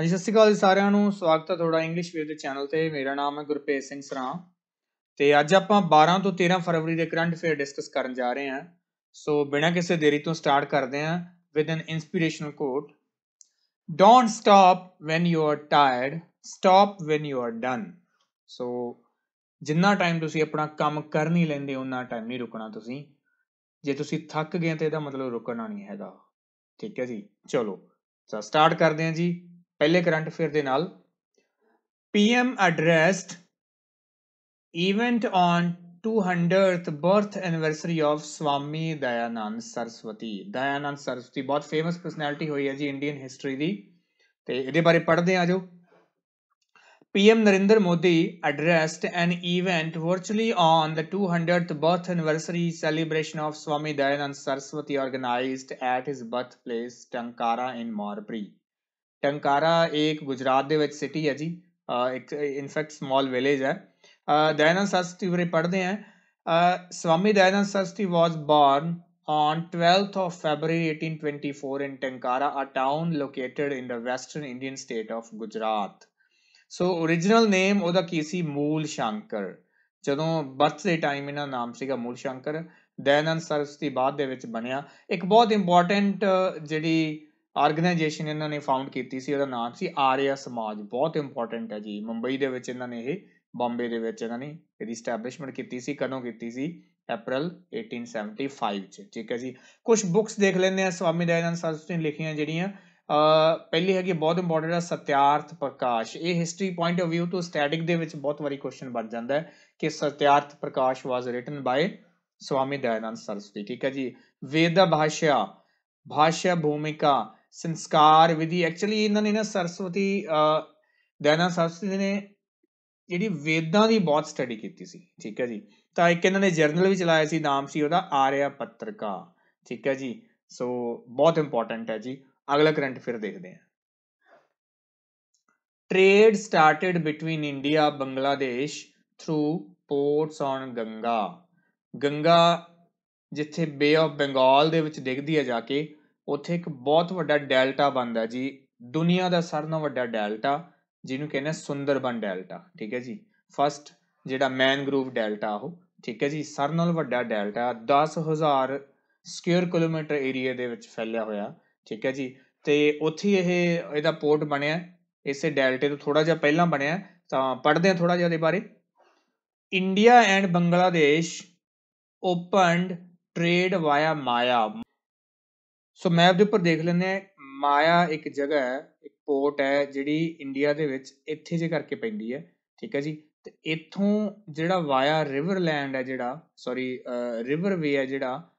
ਹਾਂਜੀ ਸਤਿ ਸ਼੍ਰੀ ਅਕਾਲ ਸਾਰਿਆਂ ਨੂੰ ਸਵਾਗਤ ਹੈ ਤੁਹਾਡਾ ਇੰਗਲਿਸ਼ ਵੇਵ ਦੇ ਚੈਨਲ ਤੇ ਮੇਰਾ ਨਾਮ ਹੈ ਗੁਰਪ੍ਰੀਤ ਸਿੰਘ ਸਰਾਂ ਤੇ ਅੱਜ ਆਪਾਂ 12 ਤੋਂ 13 ਫਰਵਰੀ ਦੇ ਕਰੰਟ ਅਫੇਅਰ ਡਿਸਕਸ ਕਰਨ ਜਾ ਰਹੇ ਹਾਂ ਸੋ ਬਿਨਾਂ ਕਿਸੇ ਦੇਰੀ ਤੋਂ ਸਟਾਰਟ ਕਰਦੇ ਹਾਂ with an inspirational quote don't stop when you are tired stop when you are done so ਜਿੰਨਾ ਟਾਈਮ ਤੁਸੀਂ ਆਪਣਾ ਕੰਮ ਕਰ ਨਹੀਂ ਲੈਂਦੇ ਉਹਨਾਂ ਟਾਈਮ ਨਹੀਂ ਰੁਕਣਾ ਤੁਸੀਂ ਜੇ ਤੁਸੀਂ ਥੱਕ ਗਏ ਤੇ ਇਹਦਾ ਮਤਲਬ ਰੁਕਣਾ ਨਹੀਂ ਹੈਗਾ ਠੀਕ ਹੈ ਜੀ ਚਲੋ ਸੋ ਸਟਾਰਟ ਕਰਦੇ ਹਾਂ ਜੀ ਪਹਿਲੇ ਕਰੰਟ ਅਫੇਅਰ ਦੇ ਨਾਲ PM addressed event on 200th birth anniversary of Swami Dayanand Saraswati Dayanand Saraswati ਬਹੁਤ ਫੇਮਸ ਪਰਸਨੈਲਿਟੀ ਹੋਈ ਹੈ ਜੀ ਇੰਡੀਅਨ ਹਿਸਟਰੀ ਦੀ ਤੇ ਇਹਦੇ ਬਾਰੇ ਪੜ੍ਹਦੇ ਆ ਜੋ PM Narendra Modi addressed an event virtually on the 200th birth anniversary celebration of Swami Dayanand Saraswati organised at his birth place Tankara in Morbi Tankara ਇੱਕ ਗੁਜਰਾਤ ਦੇ ਵਿੱਚ ਸਿਟੀ ਹੈ ਜੀ ਇੱਕ ਇਨਫੈਕਟ ਸਮਾਲ ਵਿਲੇਜ ਹੈ ਦਇਆਨੰਦ ਸਰਸਤੀ ਬਾਰੇ ਪੜ੍ਹਦੇ ਹਾਂ Swami Dayanand Saraswati was born on 12th of February 1824 in Tankara a town located in the western Indian state of Gujarat so origignal name ਉਹਦਾ ਕੀ ਸੀ ਮੂਲ ਸ਼ੰਕਰ ਜਦੋਂ ਬਰਥ ਦੇ ਟਾਈਮ ਇਹਨਾਂ ਨਾਮ ਸੀਗਾ ਮੂਲ ਸ਼ੰਕਰ ਦਇਨੰਦ ਸਰਸਤੀ ਬਾਅਦ ਦੇ ਵਿੱਚ ਬਣਿਆ ਇੱਕ ਬਹੁਤ ਇੰਪੋਰਟੈਂਟ ਜਿਹੜੀ ਆਰਗੇਨਾਈਜੇਸ਼ਨ ਇਹਨਾਂ ਨੇ ਫਾਊਂਡ ਕੀਤੀ ਸੀ ਉਹਦਾ ਨਾਮ ਸੀ ਆਰਿਆ ਸਮਾਜ ਬਹੁਤ ਇੰਪੋਰਟੈਂਟ ਹੈ ਜੀ ਮੁੰਬਈ ਦੇ ਵਿੱਚ ਇਹਨਾਂ ਨੇ ਇਹ ਬੰਬੇ ਦੇ ਵਿੱਚ ਇਹਨਾਂ ਨੇ ਇਹਦੀ ਸਟੈਬਲਿਸ਼ਮੈਂਟ ਕੀਤੀ ਸੀ ਕਦੋਂ ਕੀਤੀ ਸੀ ਅਪ੍ਰੈਲ 1875 ਚ ਠੀਕ ਹੈ ਜੀ ਕੁਝ ਬੁੱਕਸ ਦੇਖ ਲੈਂਦੇ ਆ ਸਵਾਮੀ ਦਇਆਨੰਦ ਸਰਸਤੀ ਨੇ ਲਿਖੀਆਂ ਜਿਹੜੀਆਂ ਅ ਪਹਿਲੀ ਹੈਗੀ ਬਹੁਤ ਇੰਪੋਰਟੈਂਟ ਹੈ ਸਤਿਆਰਥ ਪ੍ਰਕਾਸ਼ ਇਹ ਹਿਸਟਰੀ ਪੁਆਇੰਟ ਆਫ View ਤੋਂ ਸਟੈਟਿਕ ਦੇ ਵਿੱਚ ਬਹੁਤ ਵਾਰੀ ਕੁਐਸਚਨ ਬਣ ਜਾਂਦਾ ਹੈ ਕਿ Satyarth Prakash was written by Swami Dayanand Saraswati ਠੀਕ ਹੈ ਜੀ ਵੇਦ ਭਾਸ਼ਾ ਭਾਸ਼ਾ ਭੂਮਿਕਾ ਸੰਸਕਾਰ ਵਿਧੀ ਐਕਚੁਅਲੀ ਇਹਨਾਂ ਨੇ ਨਾ ਸਰਸਵਤੀ ਦੈਨਾ ਸਰਸਵਤੀ ਨੇ ਜਿਹੜੀ ਵੇਦਾਂ ਦੀ ਬਹੁਤ ਸਟੱਡੀ ਕੀਤੀ ਸੀ ਠੀਕ ਹੈ ਜੀ ਤਾਂ ਇੱਕ ਇਹਨਾਂ ਨੇ ਜਰਨਲ ਵੀ ਚਲਾਇਆ ਸੀ ਨਾਮ ਸੀ ਉਹਦਾ ਆਰਿਆ ਪੱਤਰਕਾ ਠੀਕ ਹੈ ਜੀ ਸੋ ਬਹੁਤ ਇੰਪੋਰਟੈਂਟ ਹੈ ਜੀ ਅਗਲਾ ਕਰੰਟ ਫਿਰ ਦੇਖਦੇ ਹਾਂ trade started between India Bangladesh through ports on Ganga Ganga ਜਿੱਥੇ ਬੇ ਆਫ ਬੰਗਾਲ ਦੇ ਵਿੱਚ ਡਿੱਗਦੀ ਹੈ ਜਾ ਕੇ ਉੱਥੇ ਇੱਕ ਬਹੁਤ ਵੱਡਾ ਡੈਲਟਾ ਬਣਦਾ ਜੀ ਦੁਨੀਆ ਦਾ ਸਾਰਿਆਂ ਵੱਡਾ ਡੈਲਟਾ ਜਿਹਨੂੰ ਕਹਿੰਦੇ ਸੁੰਦਰਬਨ ਡੈਲਟਾ ਠੀਕ ਹੈ ਜੀ ਫਸਟ ਜਿਹੜਾ ਮੈਨਗ੍ਰੋਵ ਡੈਲਟਾ ਉਹ ਠੀਕ ਹੈ ਜੀ ਸਾਰਿਆਂ ਨਾਲੋਂ ਵੱਡਾ ਡੈਲਟਾ 10000 ਸਕੁਅਰ ਕਿਲੋਮੀਟਰ ਏਰੀਆ ਦੇ ਵਿੱਚ ਫੈਲਿਆ ਹੋਇਆ ਠੀਕ ਹੈ ਜੀ ਤੇ ਉੱਥੇ ਇਹ ਇਹਦਾ ਪੋਰਟ ਬਣਿਆ ਇਸੇ ਡੈਲਟੇ ਤੋਂ ਥੋੜਾ ਜਿਹਾ ਪਹਿਲਾਂ ਬਣਿਆ ਤਾਂ ਪੜਦੇ ਹਾਂ ਥੋੜਾ ਜਿਹਾ ਦੇ ਬਾਰੇ India and Bangladesh opened trade via ਮਾਇਆ ਸੋ ਮੈਪ ਦੇ ਉੱਪਰ ਦੇਖ ਲੈਂਦੇ ਆ ਮਾਇਆ ਇੱਕ ਜਗ੍ਹਾ ਹੈ ਇੱਕ ਪੋਰਟ ਹੈ ਜਿਹੜੀ ਇੰਡੀਆ ਦੇ ਵਿੱਚ ਇੱਥੇ ਜੇ ਕਰਕੇ ਪੈਂਦੀ ਹੈ ਠੀਕ ਹੈ ਜੀ ਤੇ ਇੱਥੋਂ ਜਿਹੜਾ ਵਾਇਆ ਰਿਵਰ ਲੈਂਡ ਹੈ ਜਿਹੜਾ ਸੌਰੀ ਰਿਵਰ ਵੇ ਹੈ ਜਿਹੜਾ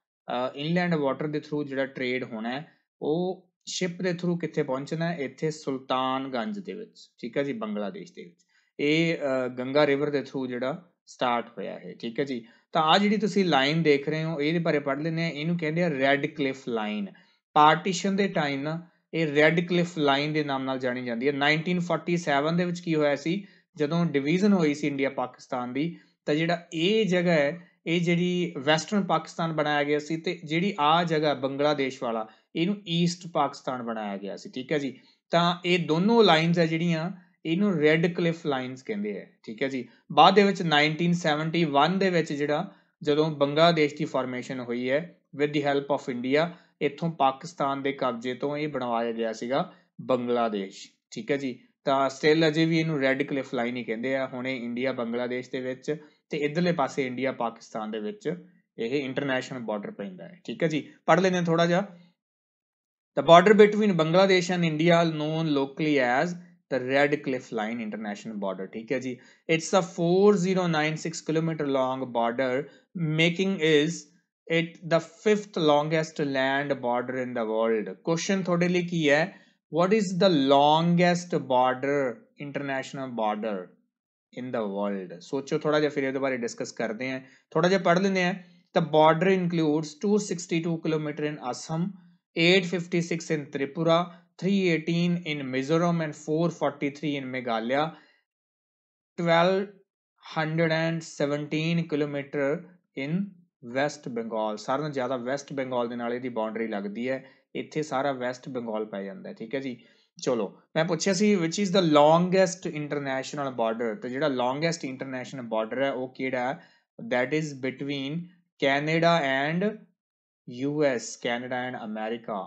ਇਨਲੈਂਡ ਵਾਟਰ ਦੇ ਥਰੂ ਜਿਹੜਾ ਟ੍ਰੇਡ ਹੋਣਾ ਹੈ ਉਹ ਸ਼ਿਪ ਦੇ ਥਰੂ ਕਿੱਥੇ ਪਹੁੰਚਣਾ ਹੈ ਇੱਥੇ ਸੁਲਤਾਨਗੰਜ ਦੇ ਵਿੱਚ ਠੀਕ ਹੈ ਜੀ ਬੰਗਲਾਦੇਸ਼ ਦੇ ਵਿੱਚ ਇਹ ਗੰਗਾ ਰਿਵਰ ਦੇ ਥਰੂ ਜਿਹੜਾ ਸਟਾਰਟ ਹੋਇਆ ਹੈ ਠੀਕ ਹੈ ਜੀ ਤਾਂ ਆ ਜਿਹੜੀ ਤੁਸੀਂ ਲਾਈਨ ਦੇਖ ਰਹੇ ਹੋ ਇਹਦੇ ਬਾਰੇ ਪੜ੍ਹ ਲੈਂਦੇ ਆ ਇਹਨੂੰ ਕਹਿੰਦੇ ਆ ਰੈੱਡ ਕਲਿਫ ਲਾਈਨ ਪਾਰਟੀਸ਼ਨ ਦੇ ਟਾਈਮ ਨਾ ਇਹ ਰੈੱਡ ਕਲਿਫ ਲਾਈਨ ਦੇ ਨਾਮ ਨਾਲ ਜਾਣੀ ਜਾਂਦੀ ਹੈ 1947 ਦੇ ਵਿੱਚ ਕੀ ਹੋਇਆ ਸੀ ਜਦੋਂ ਡਿਵੀਜ਼ਨ ਹੋਈ ਸੀ ਇੰਡੀਆ ਪਾਕਿਸਤਾਨ ਦੀ ਤਾਂ ਜਿਹੜਾ ਇਹ ਜਗ੍ਹਾ ਹੈ ਇਹ ਜਿਹੜੀ ਵੈਸਟਰਨ ਪਾਕਿਸਤਾਨ ਬਣਾਇਆ ਗਿਆ ਸੀ ਤੇ ਜਿਹੜੀ ਆ ਜਗ੍ਹਾ ਬੰਗਲਾਦੇਸ਼ ਵਾਲਾ ਇਹਨੂੰ ਈਸਟ ਪਾਕਿਸਤਾਨ ਬਣਾਇਆ ਗਿਆ ਸੀ ਠੀਕ ਹੈ ਜੀ ਤਾਂ ਇਹ ਦੋਨੋਂ ਲਾਈਨਸ ਹੈ ਜਿਹੜੀਆਂ ਇਹਨੂੰ ਰੈੱਡ ਕਲਿਫ ਲਾਈਨਸ ਕਹਿੰਦੇ ਆ ਠੀਕ ਹੈ ਜੀ ਬਾਅਦ ਦੇ ਵਿੱਚ 1971 ਦੇ ਵਿੱਚ ਜਿਹੜਾ ਜਦੋਂ ਬੰਗਲਾਦੇਸ਼ ਦੀ ਫਾਰਮੇਸ਼ਨ ਹੋਈ ਹੈ with the help of India ਇੱਥੋਂ ਪਾਕਿਸਤਾਨ ਦੇ ਕਬਜ਼ੇ ਤੋਂ ਇਹ ਬਣਵਾਇਆ ਗਿਆ ਸੀਗਾ ਬੰਗਲਾਦੇਸ਼ ਠੀਕ ਹੈ ਜੀ ਤਾਂ ਸਟਿਲ ਅਜੇ ਵੀ ਇਹਨੂੰ ਰੈੱਡ ਕਲਿਫ ਲਾਈਨ ਹੀ ਕਹਿੰਦੇ ਆ ਹੁਣੇ ਇੰਡੀਆ ਬੰਗਲਾਦੇਸ਼ ਦੇ ਵਿੱਚ ਤੇ ਇਧਰਲੇ ਪਾਸੇ ਇੰਡੀਆ ਪਾਕਿਸਤਾਨ ਦੇ ਵਿੱਚ ਇਹ ਇੰਟਰਨੈਸ਼ਨਲ ਬਾਰਡਰ ਪੈਂਦਾ ਹੈ ਠੀਕ ਹੈ ਜੀ ਪੜ ਲੈਂਦੇ ਹਾਂ ਥੋੜਾ ਜਿਹਾ ਦਾ border between Bangladesh and India known locally as the Radcliffe line international border ਠੀਕ ਹੈ ਜੀ it's a 4096 kilometre long border making is it the fifth longest land border in the world question thode ki what is the longest border international border in the world socho thoda ja fir edebare discuss karde hain thoda ja pad lende hain the border includes 262 km in assam 856 in tripura 318 in mizoram and 443 in meghalaya 1217 km in West Bengal ਸਾਰਿਆਂ ਨਾਲੋਂ ਜ਼ਿਆਦਾ West Bengal ਦੇ ਨਾਲ ਇਹਦੀ boundary ਲੱਗਦੀ ਹੈ ਇੱਥੇ ਸਾਰਾ ਵੈਸਟ ਬੰਗਾਲ ਪੈ ਜਾਂਦਾ ਠੀਕ ਹੈ ਜੀ ਚਲੋ ਮੈਂ ਪੁੱਛਿਆ ਸੀ which is the longest international border ਤੇ ਜਿਹੜਾ ਲੌਂਗੇਸਟ ਇੰਟਰਨੈਸ਼ਨਲ ਬਾਰਡਰ ਹੈ ਉਹ ਕਿਹੜਾ that is between Canada and U S Canada and America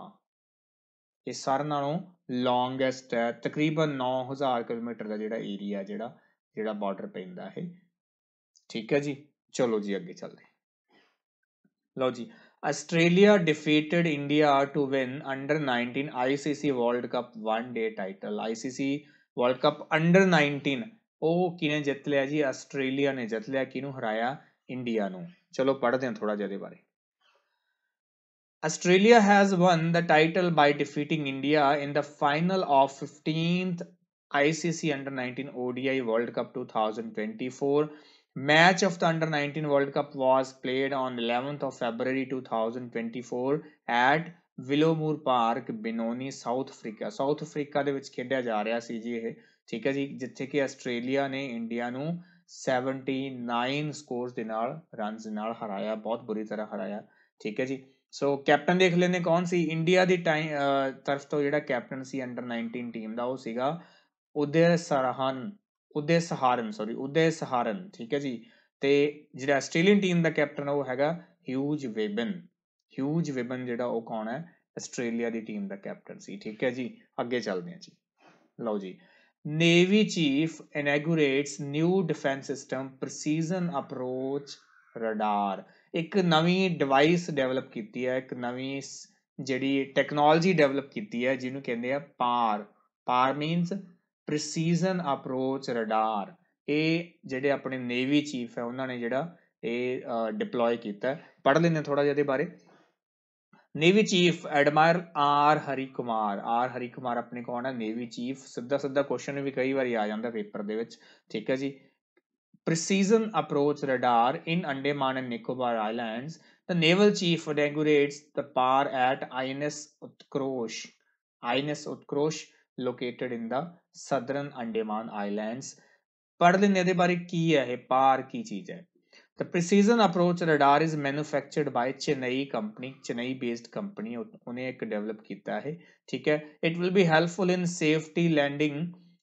ਇਹ ਸਾਰਿਆਂ ਨਾਲੋਂ ਲੌਂਗੇਸਟ ਹੈ ਤਕਰੀਬਨ 9000 ਕਿਲੋਮੀਟਰ ਦਾ ਜਿਹੜਾ ਏਰੀਆ ਜਿਹੜਾ ਜਿਹੜਾ ਬਾਰਡਰ ਪੈਂਦਾ ਹੈ ਠੀਕ ਹੈ ਜੀ ਚਲੋ ਜੀ ਅੱਗੇ ਚੱਲਦੇ ਲਓ ਜੀ Australia defeated India to win under 19 ICC world cup one day title ICC world cup under 19 ਉਹ ਕਿਨੇ ਜਿੱਤ ਲਿਆ ਜੀ ਆਸਟ੍ਰੇਲੀਆ ਨੇ ਜਿੱਤ ਲਿਆ ਕਿਹਨੂੰ ਹਰਾਇਆ ਇੰਡੀਆ ਨੂੰ ਚਲੋ ਪੜ੍ਹਦੇ ਹਾਂ ਥੋੜਾ ਜਿਹਾ ਬਾਰੇ Australia has won the title by defeating India in the final of 15th ICC Under 19 ODI World Cup 2024 Match of the Under 19 World Cup was played on 11th of February 2024 at Willowmoore Park Benoni South Africa South Africa ਦੇ ਵਿੱਚ ਖੇਡਿਆ ਜਾ ਰਿਹਾ ਸੀ ਜੀ ਇਹ ਠੀਕ ਹੈ ਜੀ ਜਿੱਥੇ ਕਿ ਆਸਟ੍ਰੇਲੀਆ ਨੇ ਇੰਡੀਆ ਨੂੰ 79 ਸਕੋਰਸ ਦੇ ਨਾਲ ਰਨਸ ਨਾਲ ਹਰਾਇਆ ਬਹੁਤ ਬੁਰੀ ਤਰ੍ਹਾਂ ਹਰਾਇਆ ਠੀਕ ਹੈ ਜੀ ਸੋ ਕੈਪਟਨ ਦੇਖ ਲੈਨੇ ਕੌਣ ਸੀ ਇੰਡੀਆ ਦੀ ਤਰਫ ਤੋਂ ਜਿਹੜਾ ਕੈਪਟਨ ਸੀ ਅੰਡਰ 19 ਟੀਮ ਦਾ ਉਹ ਸੀਗਾ ਉਦੇ ਸਰਹਨ ਉਦੇ ਸਹਾਰਨ ਸੌਰੀ ਉਦੇ ਸਹਾਰਨ ਠੀਕ ਹੈ ਜੀ ਤੇ ਜਿਹੜਾ ਆਸਟ੍ਰੇਲੀਅਨ ਟੀਮ ਦਾ ਕੈਪਟਨ ਉਹ ਹੈਗਾ ਹਿਊਜ ਵੇਬਨ ਹਿਊਜ ਵੇਬਨ ਜਿਹੜਾ ਉਹ ਕੌਣ ਹੈ ਆਸਟ੍ਰੇਲੀਆ ਦੀ ਟੀਮ ਦਾ ਕੈਪਟਨ ਸੀ ਠੀਕ ਹੈ ਜੀ ਅੱਗੇ ਚੱਲਦੇ ਹਾਂ ਜੀ ਲਓ ਜੀ navy chief inaugurates new defence system precision approach radar ਇੱਕ ਨਵੀਂ ਡਿਵਾਈਸ ਡਿਵੈਲਪ ਕੀਤੀ ਹੈ ਇੱਕ ਨਵੀਂ ਜਿਹੜੀ ਟੈਕਨੋਲੋਜੀ ਡਿਵੈਲਪ ਕੀਤੀ ਹੈ ਜਿਹਨੂੰ ਕਹਿੰਦੇ ਆ ਪਾਰ ਪਾਰ ਮੀਨਸ ਪ੍ਰੀਸੀਜ਼ਨ ਅਪਰੋਚ ਰਡਾਰ ਇਹ ਜਿਹੜੇ ਆਪਣੇ ਨੇਵੀ ਚੀਫ ਹੈ ਉਹਨਾਂ ਨੇ ਜਿਹੜਾ ਇਹ ਡਿਪਲੋਏ ਕੀਤਾ ਪੜ੍ਹ ਲੈਣੇ ਥੋੜਾ ਜਿਹਾ ਇਹਦੇ ਬਾਰੇ navy chief admiral R Hari Kumar R Hari Kumar ਆਪਣੇ ਕੋਣ ਹੈ ਨੇਵੀ ਚੀਫ ਸਿੱਧਾ ਸਿੱਧਾ ਕੁਐਸਚਨ ਵੀ ਕਈ ਵਾਰੀ ਆ ਜਾਂਦਾ ਪੇਪਰ ਦੇ ਵਿੱਚ ਠੀਕ ਹੈ ਜੀ precision approach radar in Andaman and Nicobar islands the naval chief regulates the PAR at INS Utkrosh. INS Utkrosh located in the southern Andaman Islands. पढ़ लें ਇਹਦੇ ਬਾਰੇ ਕੀ ਹੈ ਇਹ ਪਾਰ ਕੀ ਚੀਜ਼ ਹੈ The precision approach radar is manufactured by Chennai company, Chennai based company उन्हें एक develop किया है ठीक है It will be helpful in safety landing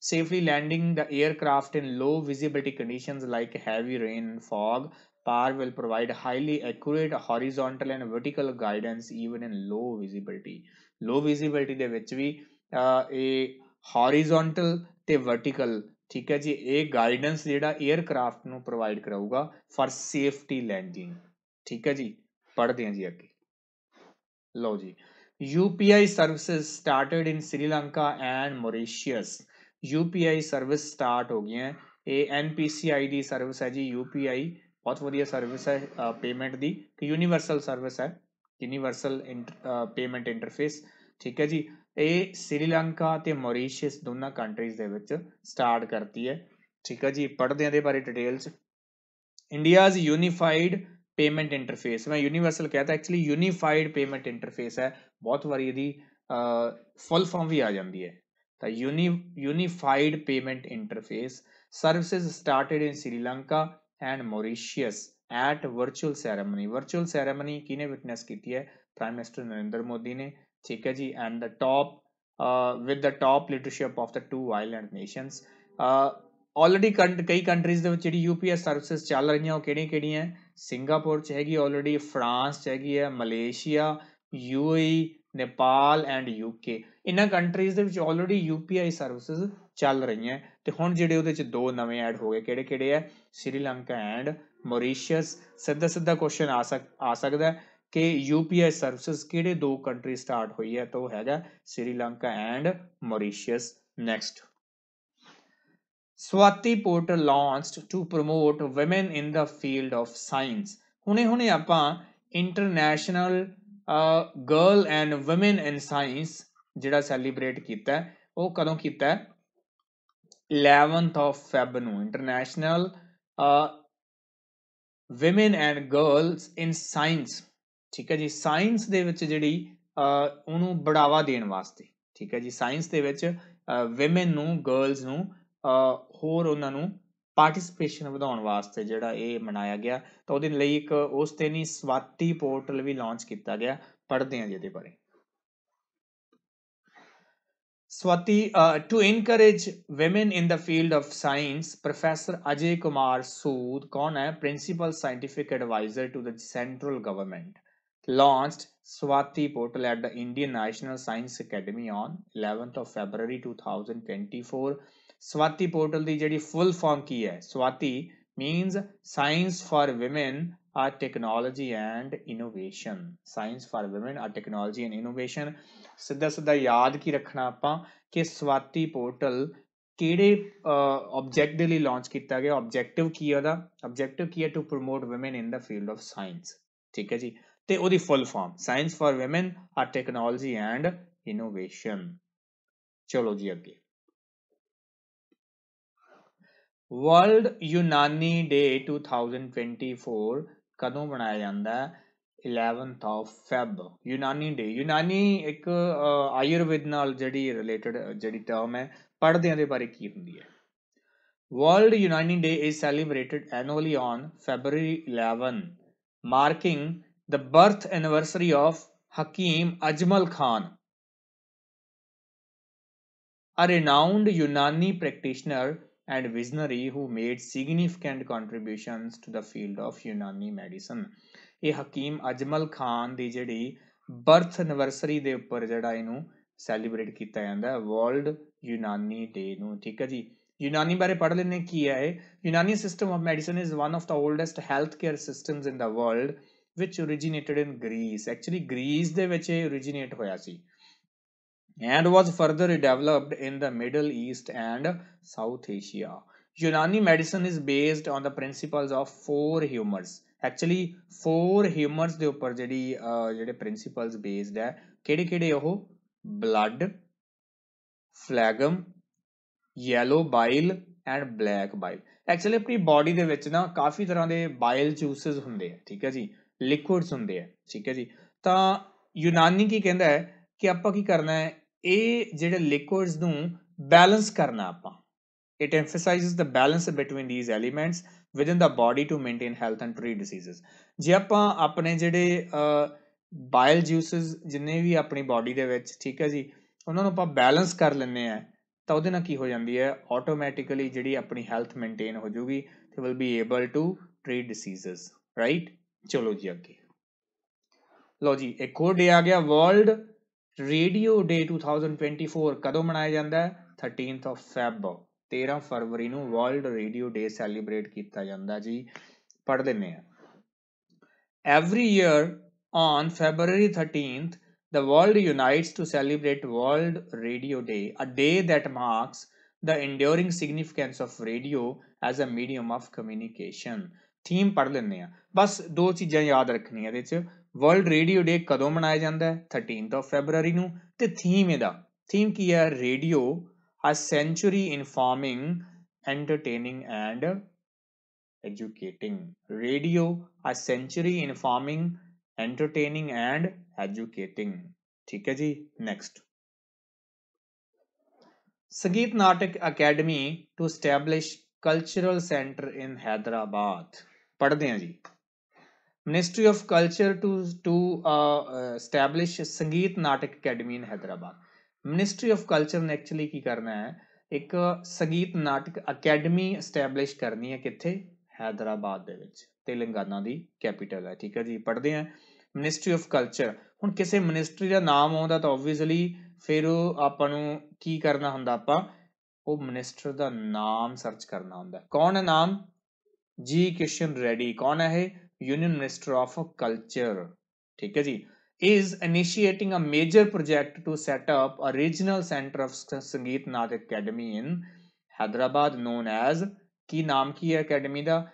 safely landing the aircraft in low visibility conditions like heavy rain and fog. PAR will provide highly accurate horizontal and vertical guidance even in low visibility. Low visibility ਦੇ ਵਿੱਚ ਵੀ ਇਹ horizontal ਤੇ vertical ਠੀਕ ਹੈ ਜੀ ਇਹ guidance ਜਿਹੜਾ aircraft ਨੂੰ ਪ੍ਰੋਵਾਈਡ ਕਰਾਊਗਾ ਫॉर ਸੇਫਟੀ ਲੈਂਡਿੰਗ ਠੀਕ ਹੈ ਜੀ ਪੜਦੇ ਹਾਂ ਜੀ ਅੱਗੇ ਲਓ ਜੀ UPI services started in Sri Lanka and Mauritius UPI service start ਹੋ ਗਈਆਂ ਇਹ NPCI ਦੀ ਸਰਵਿਸ ਹੈ ਜੀ UPI ਬਹੁਤ ਵਧੀਆ ਸਰਵਿਸ ਹੈ ਪੇਮੈਂਟ ਦੀ ਕਿ ਯੂਨੀਵਰਸਲ ਸਰਵਿਸ ਹੈ ਯੂਨੀਵਰਸਲ ਪੇਮੈਂਟ ਇੰਟਰਫੇਸ ਠੀਕ ਹੈ ਜੀ ਇਹ ਸ੍ਰੀਲੰਕਾ ਤੇ ਮੌਰੀਸ਼ੀਅਸ ਦੋਨਾਂ ਕੰਟਰੀਜ਼ ਦੇ ਵਿੱਚ ਸਟਾਰਟ ਕਰਤੀ ਹੈ ਠੀਕ ਹੈ ਜੀ ਪੜ੍ਹਦੇ ਆਂ ਦੇ ਬਾਰੇ details India's unified payment interface ਮੈਂ ਯੂਨੀਵਰਸਲ ਕਹਤਾ ਐਕਚੁਅਲੀ ਯੂਨੀਫਾਈਡ ਪੇਮੈਂਟ ਇੰਟਰਫੇਸ ਹੈ ਬਹੁਤ ਵਾਰੀ ਇਹਦੀ ਫੁੱਲ ਫਾਰਮ ਵੀ ਆ ਜਾਂਦੀ ਹੈ ਤਾਂ uni unified payment interface services started in Sri Lanka and Mauritius at virtual ceremony virtual ceremony ਕਿਨੇ ਵਿਟਨੈਸ ਕੀਤੀ ਹੈ ਪ੍ਰਾਈਮ ਮਿਨਿਸਟਰ ਨਰਿੰਦਰ ਮੋਦੀ ਨੇ ਠੀਕ ਹੈ ਜੀ and the top with the top leadership of the two island nations already ਕਈ ਕੰਟਰੀਜ਼ ਦੇ ਵਿੱਚ ਜਿਹੜੀ ਯੂਪੀਐਸ ਸਰਵਿਸਿਜ਼ ਚੱਲ ਰਹੀਆਂ ਉਹ ਕਿਹੜੀਆਂ-ਕਿਹੜੀਆਂ ਸਿੰਗਾਪੁਰ ਚ ਹੈਗੀ ਆਲਰੇਡੀ ਫਰਾਂਸ ਚ ਹੈਗੀ ਹੈ Malaysia UAE Nepal and UK ਇਨ੍ਹਾਂ ਕੰਟਰੀਜ਼ ਦੇ ਵਿੱਚ ਆਲਰੇਡੀ ਯੂਪੀਆਈ ਸਰਵਿਸਿਜ਼ ਚੱਲ ਰਹੀਆਂ ਤੇ ਹੁਣ ਜਿਹੜੇ ਉਹਦੇ ਚ ਦੋ ਨਵੇਂ ਐਡ ਹੋ ਗਏ ਕਿਹੜੇ-ਕਿਹੜੇ ਐ ਸ਼੍ਰੀਲੰਕਾ ਐਂਡ ਮੌਰੀਸ਼ੀਅਸ ਸਿੱਧਾ ਸਿੱਧਾ ਕੁਐਸਚਨ ਆ ਸਕਦਾ ਕਿ ਯੂਪੀਆਈ ਸਰਵਿਸਿਜ਼ ਕਿਹੜੇ ਦੋ ਕੰਟਰੀ ਸਟਾਰਟ ਹੋਈ ਹੈ ਤਾਂ ਉਹ ਹੈਗਾ Sri Lanka and Mauritius next Swati portal launched to promote women in the field of science ਹੁਣੇ-ਹੁਣੇ ਆਪਾਂ international girl and women in science ਜਿਹੜਾ ਸੈਲੀਬ੍ਰੇਟ ਕੀਤਾ ਉਹ ਕਦੋਂ ਕੀਤਾ 11th ਆਫ ਫੈਬ ਨੂੰ international women and girls in science ਠੀਕ ਹੈ ਜੀ ਸਾਇੰਸ ਦੇ ਵਿੱਚ ਜਿਹੜੀ ਉਹਨੂੰ ਬੜਾਵਾ ਦੇਣ ਵਾਸਤੇ ਠੀਕ ਹੈ ਜੀ ਸਾਇੰਸ ਦੇ ਵਿੱਚ ਔਮਨ ਨੂੰ ਗਰਲਸ ਨੂੰ ਹੋਰ ਉਹਨਾਂ ਨੂੰ ਪਾਰਟਿਸਪੇਸ਼ਨ ਵਧਾਉਣ ਵਾਸਤੇ ਜਿਹੜਾ ਇਹ ਮਨਾਇਆ ਗਿਆ ਤਾਂ ਉਹਦੇ ਲਈ ਇੱਕ ਉਸ ਤੇ ਨਹੀਂ ਸਵਾਤੀ ਪੋਰਟਲ ਵੀ ਲਾਂਚ ਕੀਤਾ ਗਿਆ ਪੜ੍ਹਦੇ ਹਾਂ ਜਿਹਦੇ ਬਾਰੇ Swati, uh, to encourage women in the field of science, Professor Ajay Kumar Sood, ਹੈ principal principal scientific advisor to the central government, launched Swati portal at the Indian National Science Academy on 11th of February 2024 Swati portal di jehdi full form ki hai Swati means science for women a technology and innovation science for women a technology and innovation sidha sidha yaad ki rakhna apa ke Swati portal ਕਿਹੜੇ object ਦੇ ਲਈ launch ਕੀਤਾ ਗਿਆ objective ਕੀ ਹੈ ਉਹਦਾ objective ਕੀ ਹੈ to promote women in the field of science ਠੀਕ ਹੈ ਜੀ ਤੇ ਉਹਦੀ full form science for women a technology and innovation ਚਲੋ ਜੀ ਅੱਗੇ ਵਰਲਡ ਯੂਨਾਨੀ ਡੇ 2024 ਕਦੋਂ ਮਨਾਇਆ ਜਾਂਦਾ ਹੈ 11th of feb ਯੂਨਾਨੀ ਡੇ ਯੂਨਾਨੀ ਇੱਕ ਆਯੁਰਵੇਦ ਨਾਲ ਜਿਹੜੀ ਰਿਲੇਟਡ ਜਿਹੜੀ ਟਰਮ ਹੈ ਪੜ੍ਹਦੇ ਆਂ ਦੇ ਬਾਰੇ ਕੀ ਹੁੰਦੀ ਹੈ world Unani day is celebrated annually on February 11 marking the birth anniversary of Hakim Ajmal Khan, a renowned Yunani practitioner and visionary who made significant contributions to the field of Yunani medicine. ਇਹ ਹਕੀਮ ਅਜਮਲ ਖਾਨ ਦੀ ਜਿਹੜੀ birth anniversary ਦੇ ਉੱਪਰ ਜਿਹੜਾ ਇਹਨੂੰ celebrate ਕੀਤਾ ਜਾਂਦਾ ਹੈ ਵਰਲਡ ਯੂਨਾਨੀ ਡੇ ਨੂੰ ਠੀਕ ਹੈ ਜੀ ਯੂਨਾਨੀ ਬਾਰੇ ਪੜ੍ਹ ਲੈਣੇ ਕੀ ਹੈ Unani system of medicine is one of the oldest health care systems in the world which originated in Greece. Actually, Greece ਦੇ ਵਿੱਚ ਇਹ originate ਹੋਇਆ ਸੀ and was further developed in the Middle East and South Asia. Yunani medicine is based on the principles of four humors. Actually, four humors ਦੇ ਉੱਪਰ ਜਿਹੜੀ ਜਿਹੜੇ principles based ਹੈ ਕਿਹੜੇ ਕਿਹੜੇ ਉਹ blood phlegm yellow bile and black bile actually ਆਪਣੀ body ਦੇ ਵਿੱਚ ਨਾ ਕਾਫੀ ਤਰ੍ਹਾਂ ਦੇ ਬਾਇਲ ਜੂਸਸ ਹੁੰਦੇ ਆ ਠੀਕ ਹੈ ਜੀ ਲਿਕੁਇਡਸ ਹੁੰਦੇ ਆ ਠੀਕ ਹੈ ਜੀ ਤਾਂ ਯੂਨਾਨੀ ਕੀ ਕਹਿੰਦਾ ਹੈ ਕਿ ਆਪਾਂ ਕੀ ਕਰਨਾ ਹੈ ਇਹ ਜਿਹੜੇ ਲਿਕੁਇਡਸ ਨੂੰ ਬੈਲੈਂਸ ਕਰਨਾ ਆਪਾਂ it emphasizes emphasizes balance balance these elements within the body to maintain health and treat diseases ਜੇ ਆਪਾਂ ਆਪਣੇ ਜਿਹੜੇ ਬਾਇਲ ਜੂਸਸ ਜਿੰਨੇ ਵੀ ਆਪਣੀ ਬਾਡੀ ਦੇ ਵਿੱਚ ਠੀਕ ਹੈ ਜੀ ਉਹਨਾਂ ਨੂੰ ਆਪਾਂ ਬੈਲੈਂਸ ਕਰ ਲੈਂਦੇ ਆ ਤਾਂ ਉਹਦੇ ਨਾਲ ਕੀ ਹੋ ਜਾਂਦੀ ਹੈ ਆਟੋਮੈਟਿਕਲੀ ਜਿਹੜੀ ਆਪਣੀ ਹੈਲਥ ਮੇਨਟੇਨ ਹੋ ਜੂਗੀ ਤੇ will be able to treat diseases right ਚਲੋ ਜੀ ਅੱਗੇ ਲਓ ਜੀ ਇੱਕ ਹੋਰ ਡੇ ਆ ਗਿਆ ਵਰਲਡ ਰੇਡੀਓ ਡੇ 2024 ਕਦੋਂ ਮਨਾਇਆ ਜਾਂਦਾ ਹੈ 13th ਆਫ ਫੈਬ 13 ਫਰਵਰੀ ਨੂੰ ਵਰਲਡ ਰੇਡੀਓ ਡੇ ਸੈਲੀਬ੍ਰੇਟ ਕੀਤਾ ਜਾਂਦਾ ਜੀ ਪੜ੍ਹ ਲੈਂਦੇ ਆ every year on February 13th, the world unites to celebrate World Radio Day, a day that marks the enduring significance of radio as a medium of communication. Theme ਪੜ੍ਹ ਲੈਂਦੇ ਆ ਬਸ ਦੋ ਚੀਜ਼ਾਂ ਯਾਦ ਰੱਖਣੀਆਂ ਇਹਦੇ 'ਚ ਵਰਲਡ ਰੇਡੀਓ ਡੇ ਕਦੋਂ ਮਨਾਇਆ ਜਾਂਦਾ ਹੈ 13th ਆਫ ਫੈਬਰੂਅਰੀ ਨੂੰ ਤੇ ਥੀਮ ਇਹਦਾ ਥੀਮ ਕੀ ਹੈ radio a century informing entertaining and educating radio a century informing entertaining and educating ਠੀਕ ਹੈ ਜੀ next Sangeet Natak academy to establish cultural centre in Hyderabad ਪੜ੍ਹਦੇ ਹਾਂ ਜੀ ministry of culture to to establish Sangeet Natak academy in Hyderabad ministry of culture ਨੇ actually ਕੀ ਕਰਨਾ ਹੈ ਇੱਕ ਸੰਗੀਤ ਨਾਟਕ ਅਕੈਡਮੀ ਸਟੈਬਲਿਸ਼ ਕਰਨੀ ਹੈ ਕਿੱਥੇ ਹైదరాబాద్ ਦੇ ਵਿੱਚ ਤੇਲੰਗਾਨਾ ਦੀ ਕੈਪੀਟਲ ਹੈ ਠੀਕ ਹੈ ਜੀ ਪੜ੍ਹਦੇ ਹਾਂ ਮਿਨਿਸਟਰੀ ਆਫ ਕਲਚਰ ਹੁਣ ਕਿਸੇ ਮਿਨਿਸਟਰੀ ਦਾ ਨਾਮ ਆਉਂਦਾ ਤਾਂ ਆਬਵੀਅਸਲੀ ਫਿਰ ਉਹ ਆਪਾਂ ਨੂੰ ਕੀ ਕਰਨਾ ਹੁੰਦਾ ਆਪਾਂ ਉਹ ਮਿਨਿਸਟਰ ਦਾ ਨਾਮ ਸਰਚ ਕਰਨਾ ਹੁੰਦਾ ਕੌਣ ਹੈ ਨਾਮ ਜੀ ਕਿਸ਼ਨ ਰੈਡੀ ਕੌਣ ਹੈ ਇਹ ਯੂਨੀਅਨ ਮਿਨਿਸਟਰ ਆਫ ਕਲਚਰ ਠੀਕ ਹੈ ਜੀ is initiating a major project to set up a regional centre of Sangeet Natak academy in Hyderabad known as ਕੀ ਨਾਮ ਕੀ ਹੈ ਅਕੈਡਮੀ ਦਾ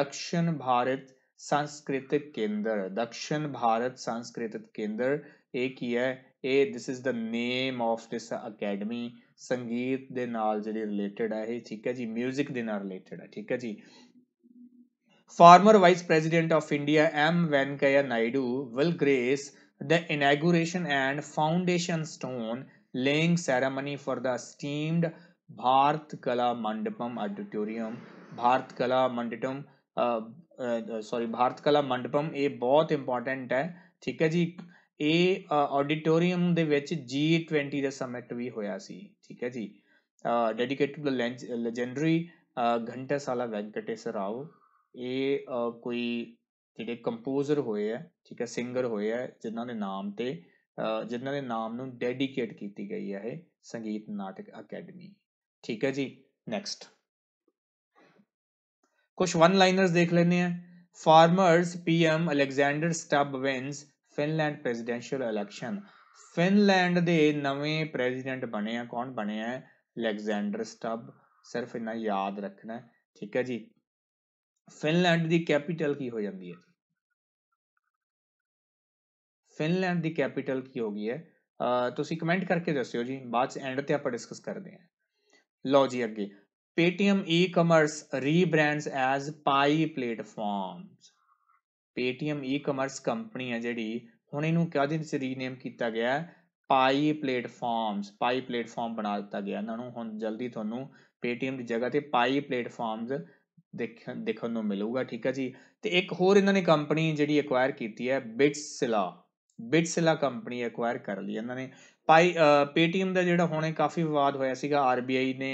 ਦਕਸ਼ਨ ਭਾਰਤ ਸੰਸਕ੍ਰਿਤਿਕ ਕੇਂਦਰ ਦਕਸ਼ਨ ਭਾਰਤ ਸੰਸਕ੍ਰਿਤਿਕ ਕੇਂਦਰ ਇਹ ਕੀ ਹੈ ਇਹ this is the name of this academy ਸੰਗੀਤ ਦੇ ਨਾਲ ਜਿਹੜੀ ਰਿਲੇਟਡ ਹੈ ਇਹ ਠੀਕ ਹੈ ਜੀ 뮤직 ਦੇ ਨਾਲ ਰਿਲੇਟਡ ਹੈ ਠੀਕ ਹੈ ਜੀ Former Vice President of India M. Venkaya Naidu will grace the inauguration and foundation stone laying ceremony for the esteemed Bharat Kala Mandapam Auditorium. Bharat Kala Mandapam sorry Bharat Kala Mandapam ਇਹ ਬਹੁਤ ਇੰਪੋਰਟੈਂਟ ਹੈ ਠੀਕ ਹੈ ਜੀ ਇਹ ਆਡੀਟੋਰੀਅਮ ਦੇ ਵਿੱਚ G20 ਦਾ summit ਵੀ ਹੋਇਆ ਸੀ ਠੀਕ ਹੈ ਜੀ dedicated to the legendary Ghantasala Venkatesh ਇਹ ਕੋਈ ਜਿਹੜੇ ਕੰਪੋਜ਼ਰ ਹੋਏ ਆ ਠੀਕ ਹੈ ਸਿੰਗਰ ਹੋਏ ਆ ਜਿਨ੍ਹਾਂ ਦੇ ਨਾਮ ਤੇ ਜਿਨ੍ਹਾਂ ਦੇ ਨਾਮ ਨੂੰ ਡੈਡੀਕੇਟ ਕੀਤੀ ਗਈ ਹੈ ਇਹ ਸੰਗੀਤ ਨਾਟਕ ਅਕੈਡਮੀ ਠੀਕ ਹੈ ਜੀ ਨੈਕਸਟ ਕੁਝ ਵਨ ਲਾਈਨਰਸ ਦੇਖ ਲੈਣੇ ਆ formers PM Alexander Stubb wins Finland presidential election Finland ਦੇ ਨਵੇਂ ਪ੍ਰੈਜ਼ੀਡੈਂਟ ਬਣੇ ਆ ਕੌਣ ਬਣੇ ਆ ਅਲੈਗਜ਼ੈਂਡਰ ਸਟੱਬ ਸਿਰਫ ਇਹਨਾਂ ਯਾਦ ਰੱਖਣਾ ਠੀਕ ਹੈ ਜੀ ਫਿਨਲੈਂਡ ਦੀ ਕੈਪੀਟਲ ਕੀ ਹੋ ਜਾਂਦੀ ਹੈ ਫਿਨਲੈਂਡ ਦੀ ਕੈਪੀਟਲ ਕੀ ਹੋ ਗਈ ਹੈ ਤੁਸੀਂ ਕਮੈਂਟ ਕਰਕੇ ਦੱਸਿਓ ਜੀ ਬਾਅਦ ਚ ਐਂਡ ਤੇ ਆਪਾਂ ਡਿਸਕਸ ਕਰਦੇ ਹਾਂ ਲਓ ਜੀ ਅੱਗੇ Paytm e-commerce rebrands as Pai platform Paytm e-commerce company ਹੈ ਜਿਹੜੀ ਹੁਣ ਇਹਨੂੰ ਦਿਨ ਵਿੱਚ ਰੀਨੇਮ ਕੀਤਾ ਗਿਆ ਪਾਈ ਪਲੇਟਫਾਰਮਸ ਪਾਈ ਪਲੇਟਫਾਰਮ ਬਣਾ ਦਿੱਤਾ ਗਿਆ ਇਹਨਾਂ ਨੂੰ ਹੁਣ ਜਲਦੀ ਤੁਹਾਨੂੰ Paytm ਦੀ ਜਗ੍ਹਾ ਤੇ ਪਾਈ ਪਲੇਟਫਾਰਮਸ ਦੇਖਣ ਦੇਖਣ ਨੂੰ ਮਿਲੂਗਾ ਠੀਕ ਹੈ ਜੀ ਤੇ ਇੱਕ ਹੋਰ ਇਹਨਾਂ ਨੇ ਕੰਪਨੀ ਜਿਹੜੀ ਐਕਵਾਇਰ ਕੀਤੀ ਹੈ ਬਿਟਸਿਲਾ ਬਿਟਸਿਲਾ ਕੰਪਨੀ ਐਕਵਾਇਰ ਕਰ ਲਈ ਇਹਨਾਂ ਨੇ ਪਾਈ ਪੇਟੀਐਮ ਦਾ ਜਿਹੜਾ ਹੁਣੇ ਕਾਫੀ ਵਿਵਾਦ ਹੋਇਆ ਸੀਗਾ ਆਰਬੀਆਈ ਨੇ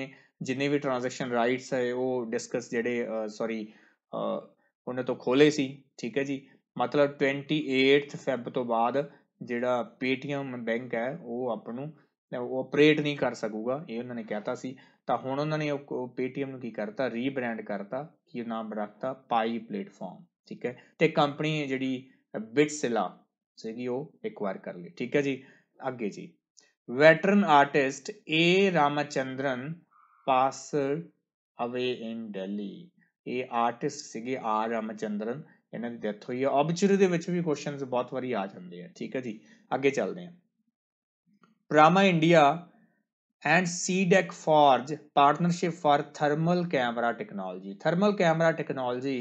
ਜਿੰਨੇ ਵੀ ਟ੍ਰਾਂਜੈਕਸ਼ਨ ਰਾਈਟਸ ਹੈ ਉਹ ਡਿਸਕਸ ਜਿਹੜੇ ਸੌਰੀ ਉਹਨੇ ਤੋਂ ਖੋਲੇ ਸੀ ਠੀਕ ਹੈ ਜੀ ਮਤਲਬ 28 ਫੈਬ ਤੋਂ ਬਾਅਦ ਜਿਹੜਾ ਪੇਟੀਐਮ ਬੈਂਕ ਹੈ ਉਹ ਆਪ ਨੂੰ ਉਹ ਆਪਰੇਟ ਨਹੀਂ ਕਰ ਸਕੂਗਾ ਇਹ ਉਹਨਾਂ ਨੇ ਕਹਿਤਾ ਸੀ ਤਾਂ ਹੁਣ ਉਹਨਾਂ ਨੇ ਪੇਟੀਐਮ ਨੂੰ ਕੀ ਕਰਤਾ ਰੀਬ੍ਰਾਂਡ ਕਰਤਾ ਕੀ ਨਾਮ ਰੱਖਤਾ ਪਾਈ ਪਲੇਟਫਾਰਮ ਠੀਕ ਹੈ ਤੇ ਕੰਪਨੀ ਜਿਹੜੀ ਬਿਟਸਿਲਾ ਸੀਗੀ ਉਹ ਐਕਵਾਇਰ ਕਰ ਲਈ ਠੀਕ ਹੈ ਜੀ ਅੱਗੇ ਜੀ veteran artist A Ramachandran pass away in Delhi ਇਹ ਆਰਟਿਸਟ ਸੀਗੇ ਆਰ ਰਾਮਚੰਦਰਨ ਇਹਨਾਂ ਦੀ ਡੈਥ ਹੋਈ ਹੈ ਆਬਚਰੀ ਦੇ ਵਿੱਚ ਵੀ ਕੁਐਸਚਨਸ ਬਹੁਤ ਵਾਰੀ ਆ ਜਾਂਦੇ ਆ ਠੀਕ ਹੈ ਜੀ ਅੱਗੇ ਚੱਲਦੇ ਆ Prama India and CDEC e forge partnership for thermal camera technology thermal camera technology